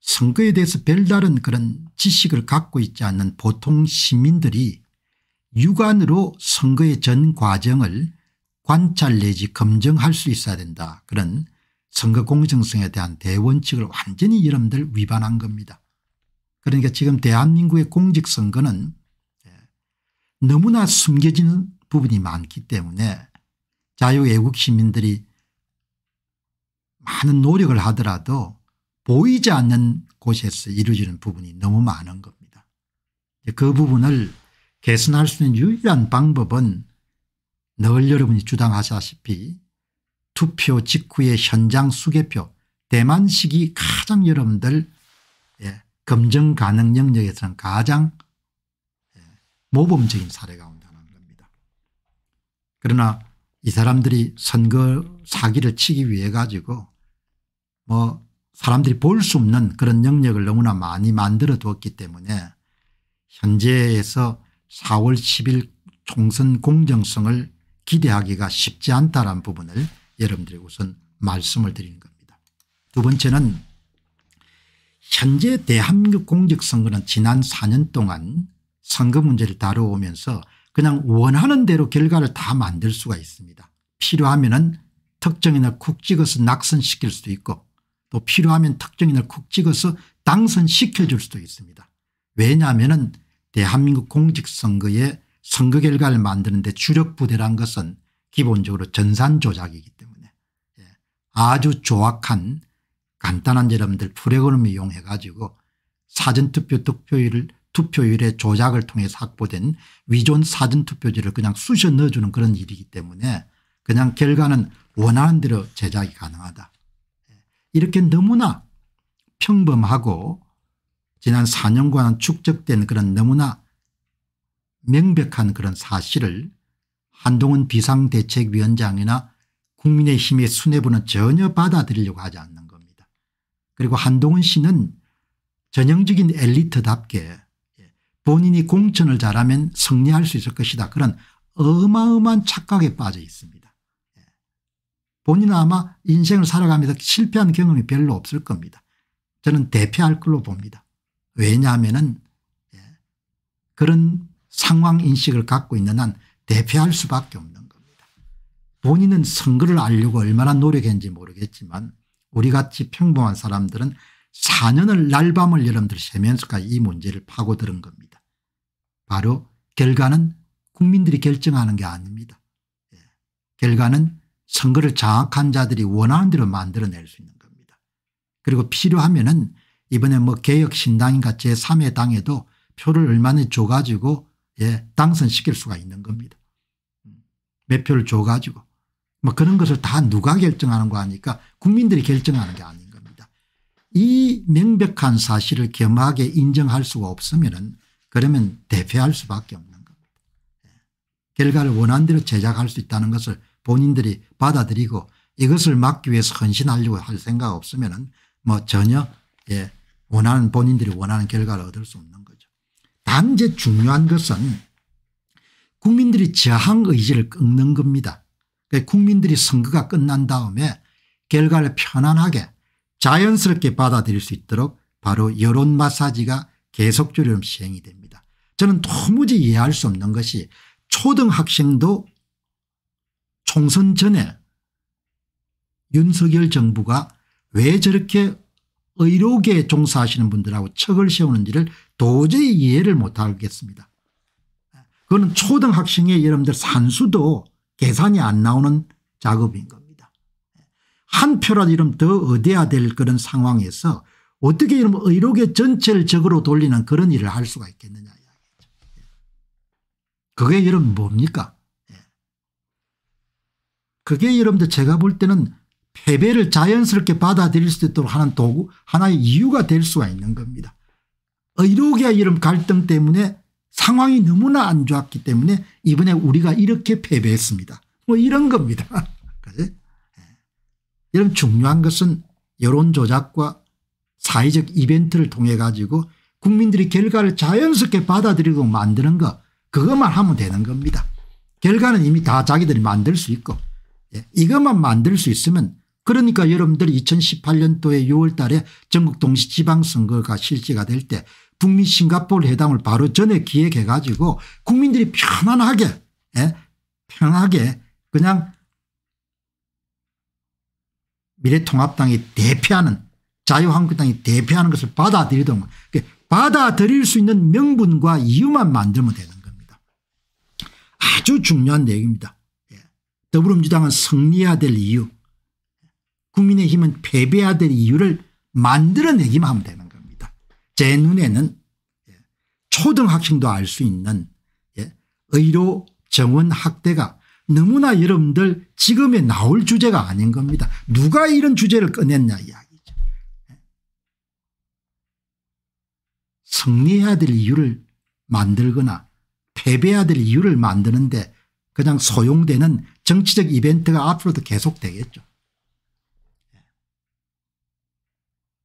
선거에 대해서 별다른 그런 지식을 갖고 있지 않는 보통 시민들이 육안으로 선거의 전 과정을 관찰 내지 검증할 수 있어야 된다. 그런 선거 공정성에 대한 대원칙을 완전히 여러분들 위반한 겁니다. 그러니까 지금 대한민국의 공직선거는 예, 너무나 숨겨진 부분이 많기 때문에 자유애국 시민들이 많은 노력을 하더라도 보이지 않는 곳에서 이루어지는 부분이 너무 많은 겁니다. 그 부분을 개선할 수 있는 유일한 방법은 늘 여러분이 주장하시다시피 투표 직후의 현장 수개표 대만식이 가장 여러분들 예, 검증 가능 영역에서는 가장 예, 모범적인 사례 가운데 하나인 겁니다. 그러나 이 사람들이 선거 사기를 치기 위해 가지고 뭐 사람들이 볼 수 없는 그런 영역을 너무나 많이 만들어 두었기 때문에 현재에서 4월 10일 총선 공정성을 기대하기가 쉽지 않다라는 부분을 여러분들이 우선 말씀을 드리는 겁니다. 두 번째는 현재 대한민국 공직선거는 지난 4년 동안 선거 문제를 다뤄오면서 그냥 원하는 대로 결과를 다 만들 수가 있습니다. 필요하면 은 특정인을 쿡 찍어서 낙선시킬 수도 있고 또 필요하면 특정인을 쿡 찍어서 당선시켜줄 수도 있습니다. 왜냐하면 은 대한민국 공직선거의 선거 결과를 만드는 데 주력부대란 것은 기본적으로 전산 조작이기 때문에 예, 아주 조악한 간단한 여러분들 프레그램을 이용해 가지고 사전투표 투표율을 투표율의 조작을 통해서 확보된 위존 사전투표지를 그냥 쑤셔 넣어주는 그런 일이기 때문에 그냥 결과는 원하는 대로 제작이 가능하다. 예, 이렇게 너무나 평범하고 지난 4년간 축적된 그런 너무나 명백한 그런 사실을 한동훈 비상대책위원장이나 국민의힘의 수뇌부는 전혀 받아들이려고 하지 않는 겁니다. 그리고 한동훈 씨는 전형적인 엘리트답게 본인이 공천을 잘하면 승리할 수 있을 것이다 그런 어마어마한 착각에 빠져 있습니다. 본인은 아마 인생을 살아가면서 실패한 경험이 별로 없을 겁니다. 저는 대패할 걸로 봅니다. 왜냐하면 예, 그런 상황인식을 갖고 있는 한 대표할 수밖에 없는 겁니다. 본인은 선거를 알려고 얼마나 노력했는지 모르겠지만 우리같이 평범한 사람들은 4년을 날밤을 여러분들 세면서까지이 문제를 파고들은 겁니다. 바로 결과는 국민들이 결정하는 게 아닙니다. 예. 결과는 선거를 장악한 자들이 원하는 대로 만들어낼 수 있는 겁니다. 그리고 필요하면 은 이번에 뭐 개혁신당인가 제3의 당에도 표를 얼마나 줘가지고 예, 당선시킬 수가 있는 겁니다. 몇 표를 줘가지고 뭐 그런 것을 다 누가 결정하는 거 아니까 국민들이 결정하는 게 아닌 겁니다. 이 명백한 사실을 겸하게 인정할 수가 없으면은 그러면 대표할 수밖에 없는 겁니다. 예. 결과를 원한대로 제작할 수 있다는 것을 본인들이 받아들이고 이것을 막기 위해서 헌신하려고 할 생각 없으면은 뭐 전혀 예, 원하는 본인들이 원하는 결과를 얻을 수 없는 거죠. 단지 중요한 것은 국민들이 저항 의지를 끊는 겁니다. 그러니까 국민들이 선거가 끝난 다음에 결과를 편안하게 자연스럽게 받아들일 수 있도록 바로 여론 마사지가 계속적으로 시행이 됩니다. 저는 도무지 이해할 수 없는 것이 초등학생도 총선 전에 윤석열 정부가 왜 저렇게 의료계에 종사하시는 분들하고 척을 세우는지를 도저히 이해를 못하겠습니다. 그거 초등학생의 여러분들 산수도 계산이 안 나오는 작업인 겁니다. 한 표라도 이름 더 얻어야 될 그런 상황에서 어떻게 이런 의료계 전체를 적으로 돌리는 그런 일을 할 수가 있겠느냐. 그게 여러분 뭡니까? 예. 그게 여러분들 제가 볼 때는 패배를 자연스럽게 받아들일 수 있도록 하는 도구 하나의 이유가 될 수가 있는 겁니다. 의료계 이런 갈등 때문에 상황이 너무나 안 좋았기 때문에 이번에 우리가 이렇게 패배했습니다. 뭐 이런 겁니다. [laughs] 그지? 예. 이 중요한 것은 여론조작과 사회적 이벤트를 통해 가지고 국민들이 결과를 자연스럽게 받아들이고 만드는 것 그것만 하면 되는 겁니다. 결과는 이미 다 자기들이 만들 수 있고 예. 이것만 만들 수 있으면 그러니까 여러분들 2018년도에 6월 달에 전국 동시지방선거가 실시가 될 때 북미 싱가포르 회담을 바로 전에 기획해 가지고 국민들이 편안하게 예? 편하게 그냥 미래통합당이 대표하는 자유한국당이 대표하는 것을 받아들이던 그러니까 받아들일 수 있는 명분과 이유만 만들면 되는 겁니다. 아주 중요한 내용입니다. 예. 더불어민주당은 승리해야 될 이유 국민의힘은 패배해야 될 이유를 만들어내기만 하면 되는 겁니다. 제 눈에는 예, 초등학생도 알 수 있는 예, 의료 정원 학대가 너무나 여러분들 지금에 나올 주제가 아닌 겁니다. 누가 이런 주제를 꺼냈냐 이야기죠. 예. 승리해야 될 이유를 만들거나 패배해야 될 이유를 만드는데 그냥 소용되는 정치적 이벤트가 앞으로도 계속되겠죠.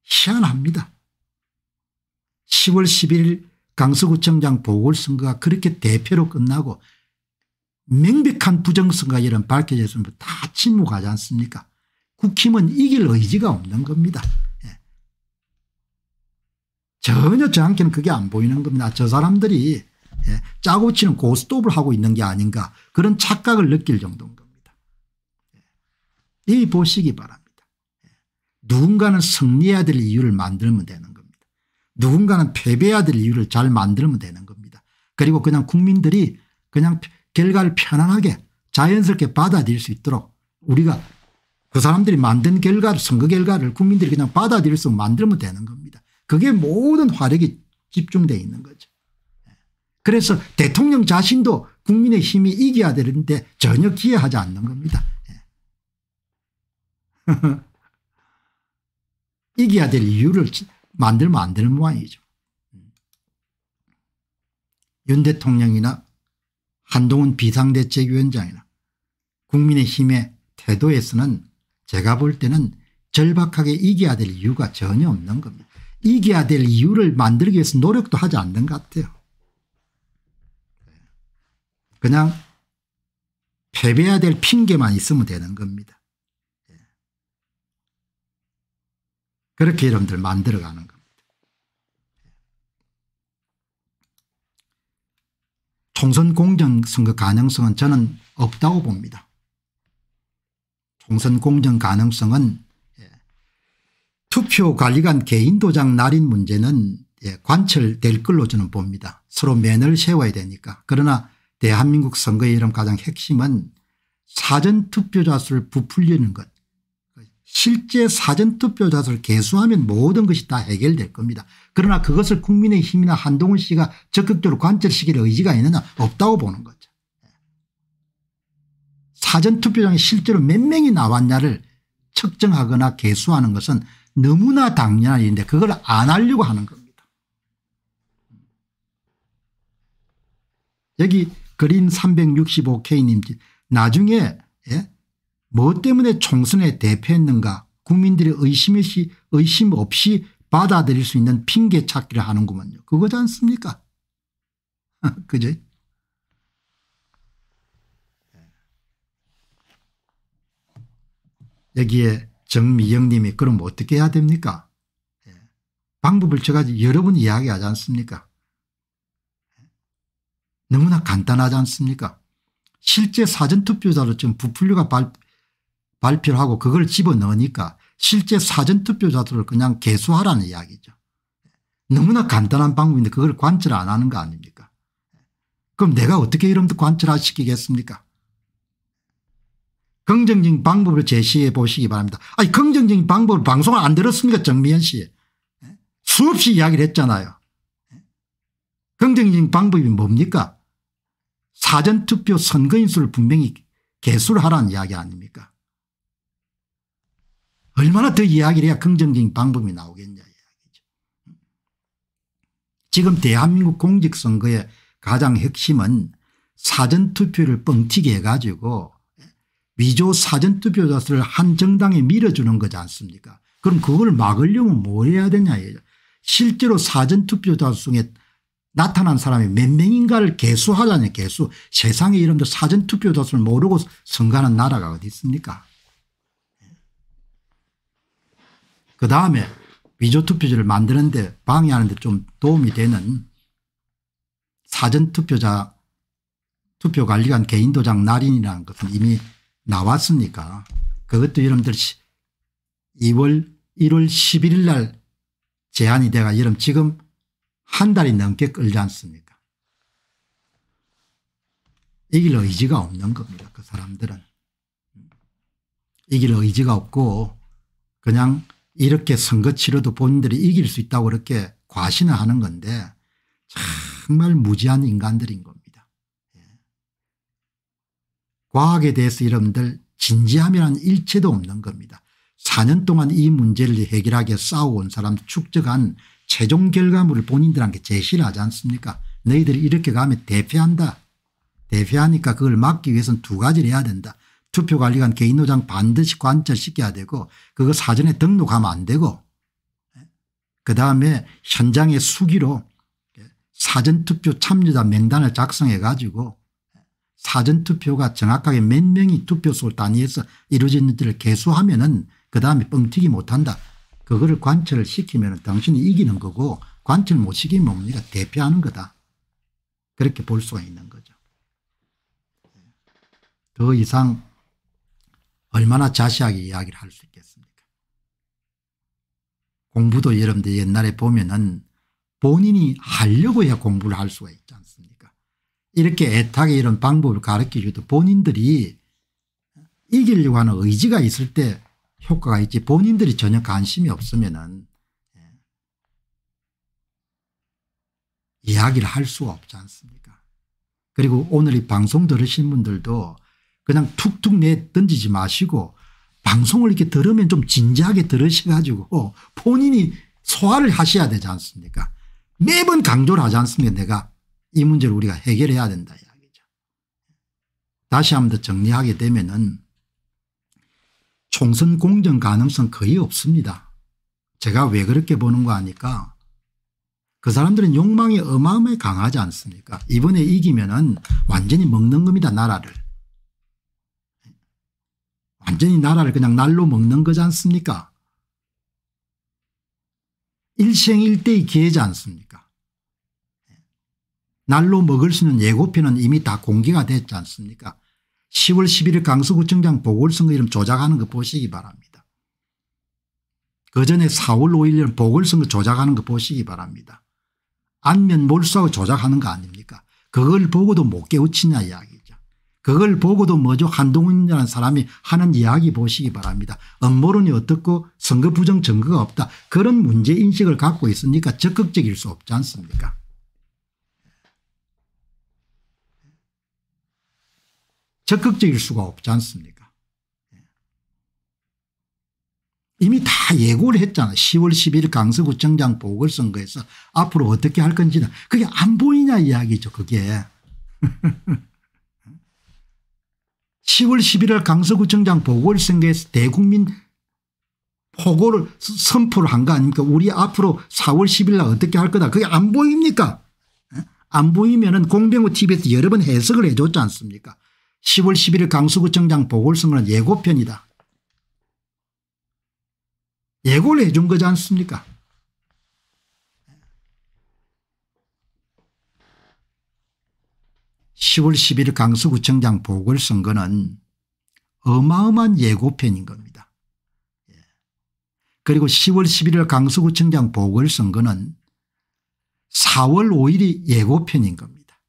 희한합니다. 10월 11일 강서구청장 보궐선거가 그렇게 대표로 끝나고 명백한 부정선거 이런 밝혀졌으면 다 침묵하지 않습니까 국힘은 이길 의지가 없는 겁니다. 예. 전혀 저한테는 그게 안 보이는 겁니다. 저 사람들이 예. 짜고 치는 고스톱을 하고 있는 게 아닌가 그런 착각을 느낄 정도인 겁니다. 예. 이 보시기 바랍니다. 누군가는 승리해야 될 이유를 만들면 되는 겁니다. 누군가는 패배해야 될 이유를 잘 만들면 되는 겁니다. 그리고 그냥 국민들이 그냥 결과를 편안하게 자연스럽게 받아들일 수 있도록 우리가 그 사람들이 만든 결과를 선거 결과를 국민들이 그냥 받아들일 수 만들면 되는 겁니다. 그게 모든 화력이 집중되어 있는 거죠. 그래서 대통령 자신도 국민의 힘이 이겨야 되는데 전혀 기여하지 않는 겁니다. 예. [laughs] 이겨야 될 이유를 만들면 안 되는 모양이죠. 음. 윤 대통령이나 한동훈 비상대책위원장이나 국민의힘의 태도에서는 제가 볼 때는 절박하게 이겨야 될 이유가 전혀 없는 겁니다. 이겨야 될 이유를 만들기 위해서 노력도 하지 않는 것 같아요. 그냥 패배해야 될 핑계만 있으면 되는 겁니다. 그렇게 여러분들 만들어가는 겁니다. 총선 공정선거 가능성은 저는 없다고 봅니다. 총선 공정 가능성은 예, 투표관리관 개인도장 날인 문제는 예, 관철될 걸로 저는 봅니다. 서로 면을 세워야 되니까. 그러나 대한민국 선거의 이름 가장 핵심은 사전투표자 수를 부풀리는 것 실제 사전투표 자수를 개수하면 모든 것이 다 해결될 겁니다. 그러나 그것을 국민의힘이나 한동훈 씨가 적극적으로 관철시킬 의지가 있느냐 없다고 보는 거죠. 사전투표장에 실제로 몇 명이 나왔냐를 측정하거나 개수하는 것은 너무나 당연한 일인데 그걸 안 하려고 하는 겁니다. 여기 그린 365K님 나중에 예? 뭐 때문에 총선에 대표했는가 국민들의 의심 없이, 의심 없이 받아들일 수 있는 핑계 찾기를 하는구만요. 그거지 않습니까? [laughs] 그죠? 예. 여기에 정미영 님이 그럼 어떻게 해야 됩니까? 예. 방법을 제가 여러 번 이야기하지 않습니까? 예. 너무나 간단하지 않습니까? 실제 사전투표자로 지금 부풀려가 발, 발표를 하고 그걸 집어넣으니까 실제 사전투표자들을 그냥 개수하라는 이야기죠. 너무나 간단한 방법인데 그걸 관철 안 하는 거 아닙니까 그럼 내가 어떻게 이름도 관철시키겠습니까 긍정적인 방법을 제시해 보시기 바랍니다. 아니 긍정적인 방법을 방송을 안 들었습니까 정미연 씨. 수없이 이야기를 했잖아요. 긍정적인 방법이 뭡니까 사전투표 선거인수를 분명히 개수를 하라는 이야기 아닙니까 얼마나 더 이야기를 해야 긍정적인 방법이 나오겠냐 이야기죠. 지금 대한민국 공직선거의 가장 핵심은 사전투표를 뻥튀기 해가지고 위조 사전투표자수를 한 정당에 밀어주는 거지 않습니까 그럼 그걸 막으려면 뭘 해야 되냐 실제로 사전투표자수 중에 나타난 사람이 몇 명인가를 개수하자니 개수 세상에 이런 사전투표자수를 모르고 선거하는 나라가 어디 있습니까 그다음에 위조투표지를 만드는 데 방해하는 데 좀 도움이 되는 사전투표자 투표관리관 개인도장 날인이라는 것은 이미 나왔으니까 그것도 여러분들 2월 1월 11일 날 제한이 돼가 여러분 지금 한 달이 넘게 끌지 않습니까 이길 의지가 없는 겁니다 그 사람들은 이길 의지가 없고 그냥 이렇게 선거 치러도 본인들이 이길 수 있다고 그렇게 과신을 하는 건데 정말 무지한 인간들인 겁니다. 예. 과학에 대해서 여러분들 진지함이란 일체도 없는 겁니다. 4년 동안 이 문제를 해결하기 싸워온 사람 축적한 최종 결과물을 본인들한테 제시를 하지 않습니까 너희들이 이렇게 가면 대패한다. 대패하니까 그걸 막기 위해서는 두 가지를 해야 된다. 투표관리관 개인노장 반드시 관철시켜야 되고 그거 사전에 등록하면 안 되고 예? 그다음에 현장의 수기로 예? 사전투표 참여자 명단을 작성해 가지고 예? 사전투표가 정확하게 몇 명이 투표소 단위에서 이루어졌는지를 개수하면 은 그다음에 뻥튀기 못한다. 그거를 관철을 시키면 당신이 이기는 거고 관철 못 시키면 뭡니까 대표하는 거다. 그렇게 볼 수가 있는 거죠. 더 이상 얼마나 자세하게 이야기를 할 수 있겠습니까 공부도 여러분들 옛날에 보면은 본인이 하려고 해야 공부를 할 수가 있지 않습니까 이렇게 애타게 이런 방법을 가르쳐줘도 본인들이 이기려고 하는 의지가 있을 때 효과가 있지 본인들이 전혀 관심이 없으면은 예, 이야기를 할 수가 없지 않습니까 그리고 오늘 이 방송 들으신 분들도 그냥 툭툭 내 던지지 마시고 방송을 이렇게 들으면 좀 진지하게 들으셔가지고 어, 본인이 소화를 하셔야 되지 않습니까 매번 강조를 하지 않습니까 내가 이 문제를 우리가 해결해야 된다 이야기죠. 다시 한번 더 정리하게 되면 은 총선 공정 가능성 거의 없습니다. 제가 왜 그렇게 보는 거 아니까 그 사람들은 욕망이 어마어마히 강하지 않습니까 이번에 이기면 은 완전히 먹는 겁니다 나라를. 완전히 나라를 그냥 날로 먹는 거지 않습니까? 일생일대의 기회지 않습니까? 날로 먹을 수 있는 예고편은 이미 다 공개가 됐지 않습니까? 10월 11일 강서구청장 보궐선거 이름 조작하는 거 보시기 바랍니다. 그 전에 4월 5일 보궐선거 조작하는 거 보시기 바랍니다. 안면 몰수하고 조작하는 거 아닙니까? 그걸 보고도 못 깨우치냐 이야기. 그걸 보고도 뭐죠 한동훈이라는 사람이 하는 이야기 보시기 바랍니다. 음모론이 어떻고 선거 부정 증거가 없다. 그런 문제인식을 갖고 있으니까 적극적일 수 없지 않습니까 적극적일 수가 없지 않습니까 이미 다 예고를 했잖아. 10월 10일 강서구청장 보궐선거에서 앞으로 어떻게 할 건지는 그게 안 보이냐 이야기죠 그게. [laughs] 10월 11일 강서구청장 보궐선거에서 대국민 포고를 선포를 한 거 아닙니까 우리 앞으로 4월 10일 날 어떻게 할 거다 그게 안 보입니까 예? 안 보이면 은 공병호 tv에서 여러 번 해석을 해줬지 않습니까 10월 11일 강서구청장 보궐선거는 예고편이다 예고를 해준 거지 않습니까 10월 11일 강서구청장 보궐선거는 어마어마한 예고편인 겁니다. 예. 그리고 10월 11일 강서구청장 보궐선거는 4월 5일이 예고편인 겁니다.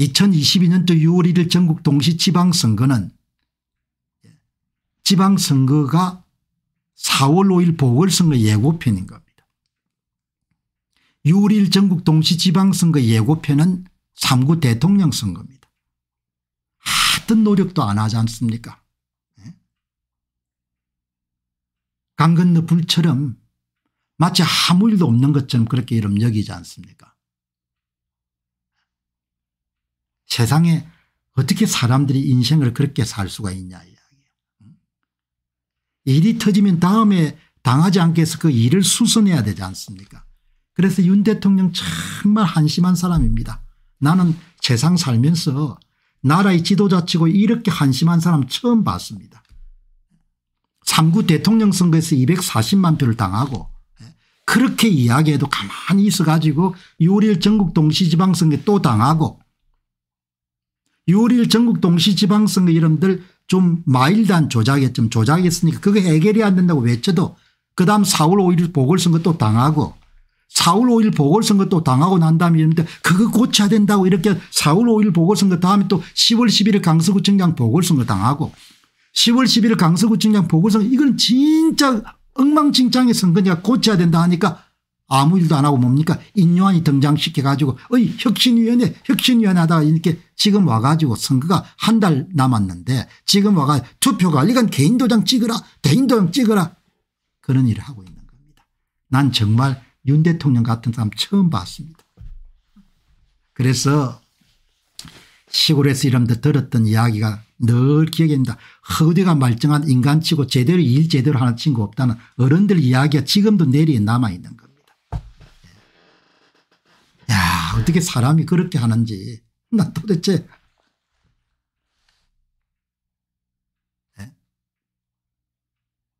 2022년도 6월 1일 전국 동시지방선거는 예, 지방선거가 4월 5일 보궐선거 예고편인 겁니다. 6일 전국 동시지방선거 예고편은 3구 대통령 선거입니다. 하여 노력도 안 하지 않습니까 예? 강 건너 불처럼 마치 아무 일도 없는 것처럼 그렇게 이름 여기지 않습니까 세상에 어떻게 사람들이 인생을 그렇게 살 수가 있냐 이야기예요. 일이 터지면 다음에 당하지 않게 해서 그 일을 수선해야 되지 않습니까 그래서 윤 대통령 정말 한심한 사람입니다. 나는 세상 살면서 나라의 지도자치고 이렇게 한심한 사람 처음 봤습니다. 3구 대통령 선거에서 240만 표를 당하고 예, 그렇게 이야기해도 가만히 있어가지고 6월 전국 동시지방선거 또 당하고 6월 전국 동시지방선거 여러들좀 마일단 조작에 좀 조작했으니까 그거 해결이 안 된다고 외쳐도 그 다음 4월 5일 보궐선거 또 당하고 4월 5일 보궐선거 또 당하고 난 다음에 이러면 그거 고쳐야 된다고 이렇게 4월 5일 보궐선거 다음에 또 10월 11일 강서구청장 보궐선거 당하고 10월 11일 강서구청장 보궐선거 이건 진짜 엉망진창의 선거니까 고쳐야 된다 하니까 아무 일도 안 하고 뭡니까 인요한이 등장시켜 가지고 어이 혁신위원회 혁신위원회 하다가 이렇게 지금 와 가지고 선거가 한 달 남았는데 지금 와가 투표관리관 개인도장 찍어라 개인도장 찍어라 그런 일을 하고 있는 겁니다. 난 정말 윤 대통령 같은 사람 처음 봤습니다. 그래서 시골에서 이름도 들었던 이야기가 늘 기억에 있다. 허대가 말짱한 인간치고 제대로 일 제대로 하는 친구 없다는 어른들 이야기가 지금도 내리에 남아있는 겁니다. 야 어떻게 사람이 그렇게 하는지 나 도대체 예?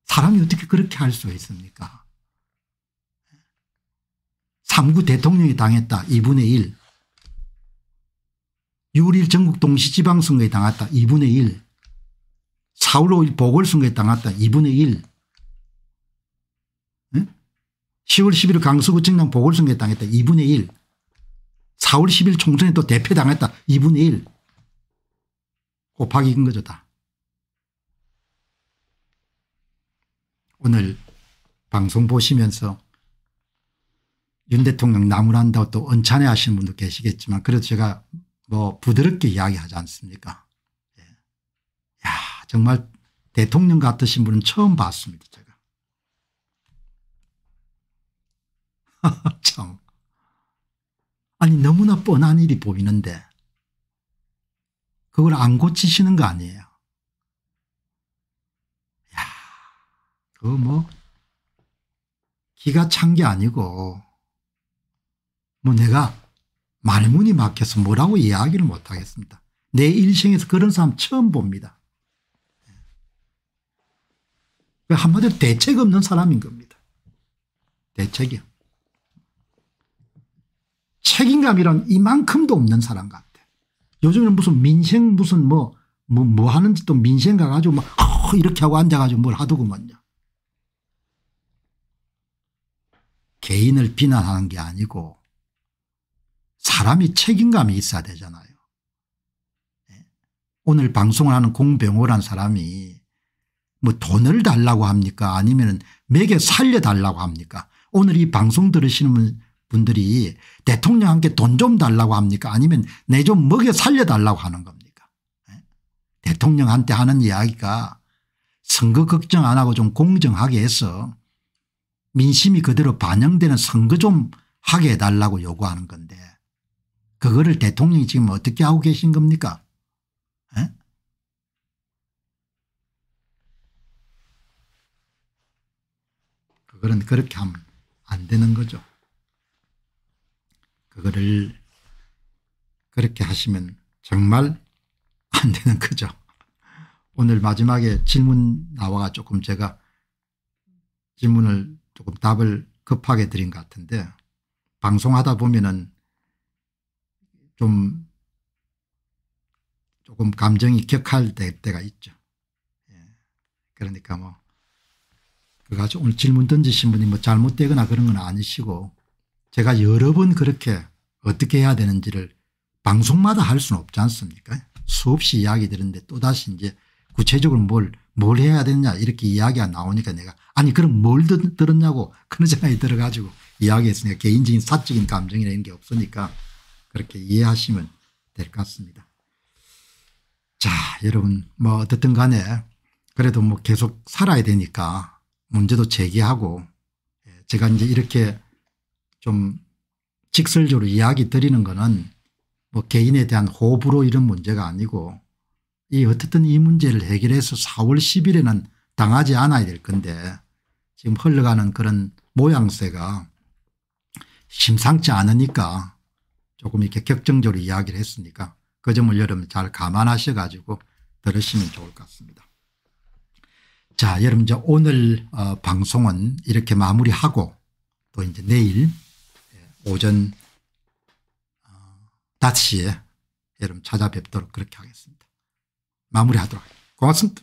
사람이 어떻게 그렇게 할 수 있습니까 3구 대통령이 당했다 2분의 1 6월 1 전국 동시지방선거에 당했다 2분의 1 4월 5일 보궐선거에 당했다 2분의 1 10월 11일 강서구청장 보궐선거에 당했다 2분의 1 4월 10일 총선에 또 대표당했다 2분의 1 곱하기 근 거죠 다. 오늘 방송 보시면서 윤 대통령 나무란다고 또 언짢아 하시는 분도 계시겠지만 그래도 제가 뭐 부드럽게 이야기하지 않습니까 예. 야 정말 대통령 같으신 분은 처음 봤습니다 제가 [laughs] 참 아니 너무나 뻔한 일이 보이는데 그걸 안 고치시는 거 아니에요 야 그거 뭐 기가 찬 게 아니고 뭐 내가 말문이 막혀서 뭐라고 이야기를 못하겠습니다. 내 일생에서 그런 사람 처음 봅니다. 그 한마디로 대책 없는 사람인 겁니다. 대책이요. 책임감이란 이만큼도 없는 사람 같아. 요즘에는 무슨 민생 무슨 뭐, 뭐, 뭐 하는지 또 민생 가가지고 막, 허, 이렇게 하고 앉아가지고 뭘 하더구먼요. 개인을 비난하는 게 아니고 사람이 책임감이 있어야 되잖아요. 예. 오늘 방송을 하는 공병호란 사람이 뭐 돈을 달라고 합니까 아니면 맥에 살려달라고 합니까 오늘 이 방송 들으시는 분들이 대통령한테 돈 좀 달라고 합니까 아니면 내 좀 먹여 살려달라고 하는 겁니까 예. 대통령한테 하는 이야기가 선거 걱정 안 하고 좀 공정하게 해서 민심이 그대로 반영되는 선거 좀 하게 해달라고 요구하는 건데 그거를 대통령이 지금 어떻게 하고 계신 겁니까? 에? 그거는 그렇게 하면 안 되는 거죠. 그거를 그렇게 하시면 정말 안 되는 거죠. 오늘 마지막에 질문 나와가 조금 제가 질문을 조금 답을 급하게 드린 것 같은데 방송하다 보면은 좀 조금 감정이 격할 때, 때가 있죠. 예. 그러니까 뭐 그가 오늘 질문 던지신 분이 뭐 잘못되거나 그런 건 아니시고 제가 여러 번 그렇게 어떻게 해야 되는지를 방송마다 할 수는 없지 않습니까? 수없이 이야기 들었는데 또다시 이제 구체적으로 뭘, 뭘 해야 되느냐 이렇게 이야기가 나오니까 내가 아니 그럼 뭘 들었냐고 그런 [laughs] 생각이 들어가지고 이야기했으니까 개인적인 사적인 감정이라는 게 없으니까 그렇게 이해하시면 될 것 같습니다. 자 여러분 뭐 어떻든 간에 그래도 뭐 계속 살아야 되니까 문제도 제기하고 예, 제가 이제 이렇게 좀 직설적으로 이야기 드리는 거는 뭐 개인에 대한 호불호 이런 문제가 아니고 이 어쨌든 이 문제를 해결해서 4월 10일에는 당하지 않아야 될 건데 지금 흘러가는 그런 모양새가 심상치 않으니까 조금 이렇게 격정적으로 이야기를 했으니까 그 점을 여러분 잘 감안하셔 가지고 들으시면 좋을 것 같습니다. 자 여러분 이제 오늘 어, 방송은 이렇게 마무리하고 또 이제 내일 예, 오전 5시에 어, 여러분 찾아뵙도록 그렇게 하겠습니다. 마무리하도록 하겠습니다. 고맙습니다.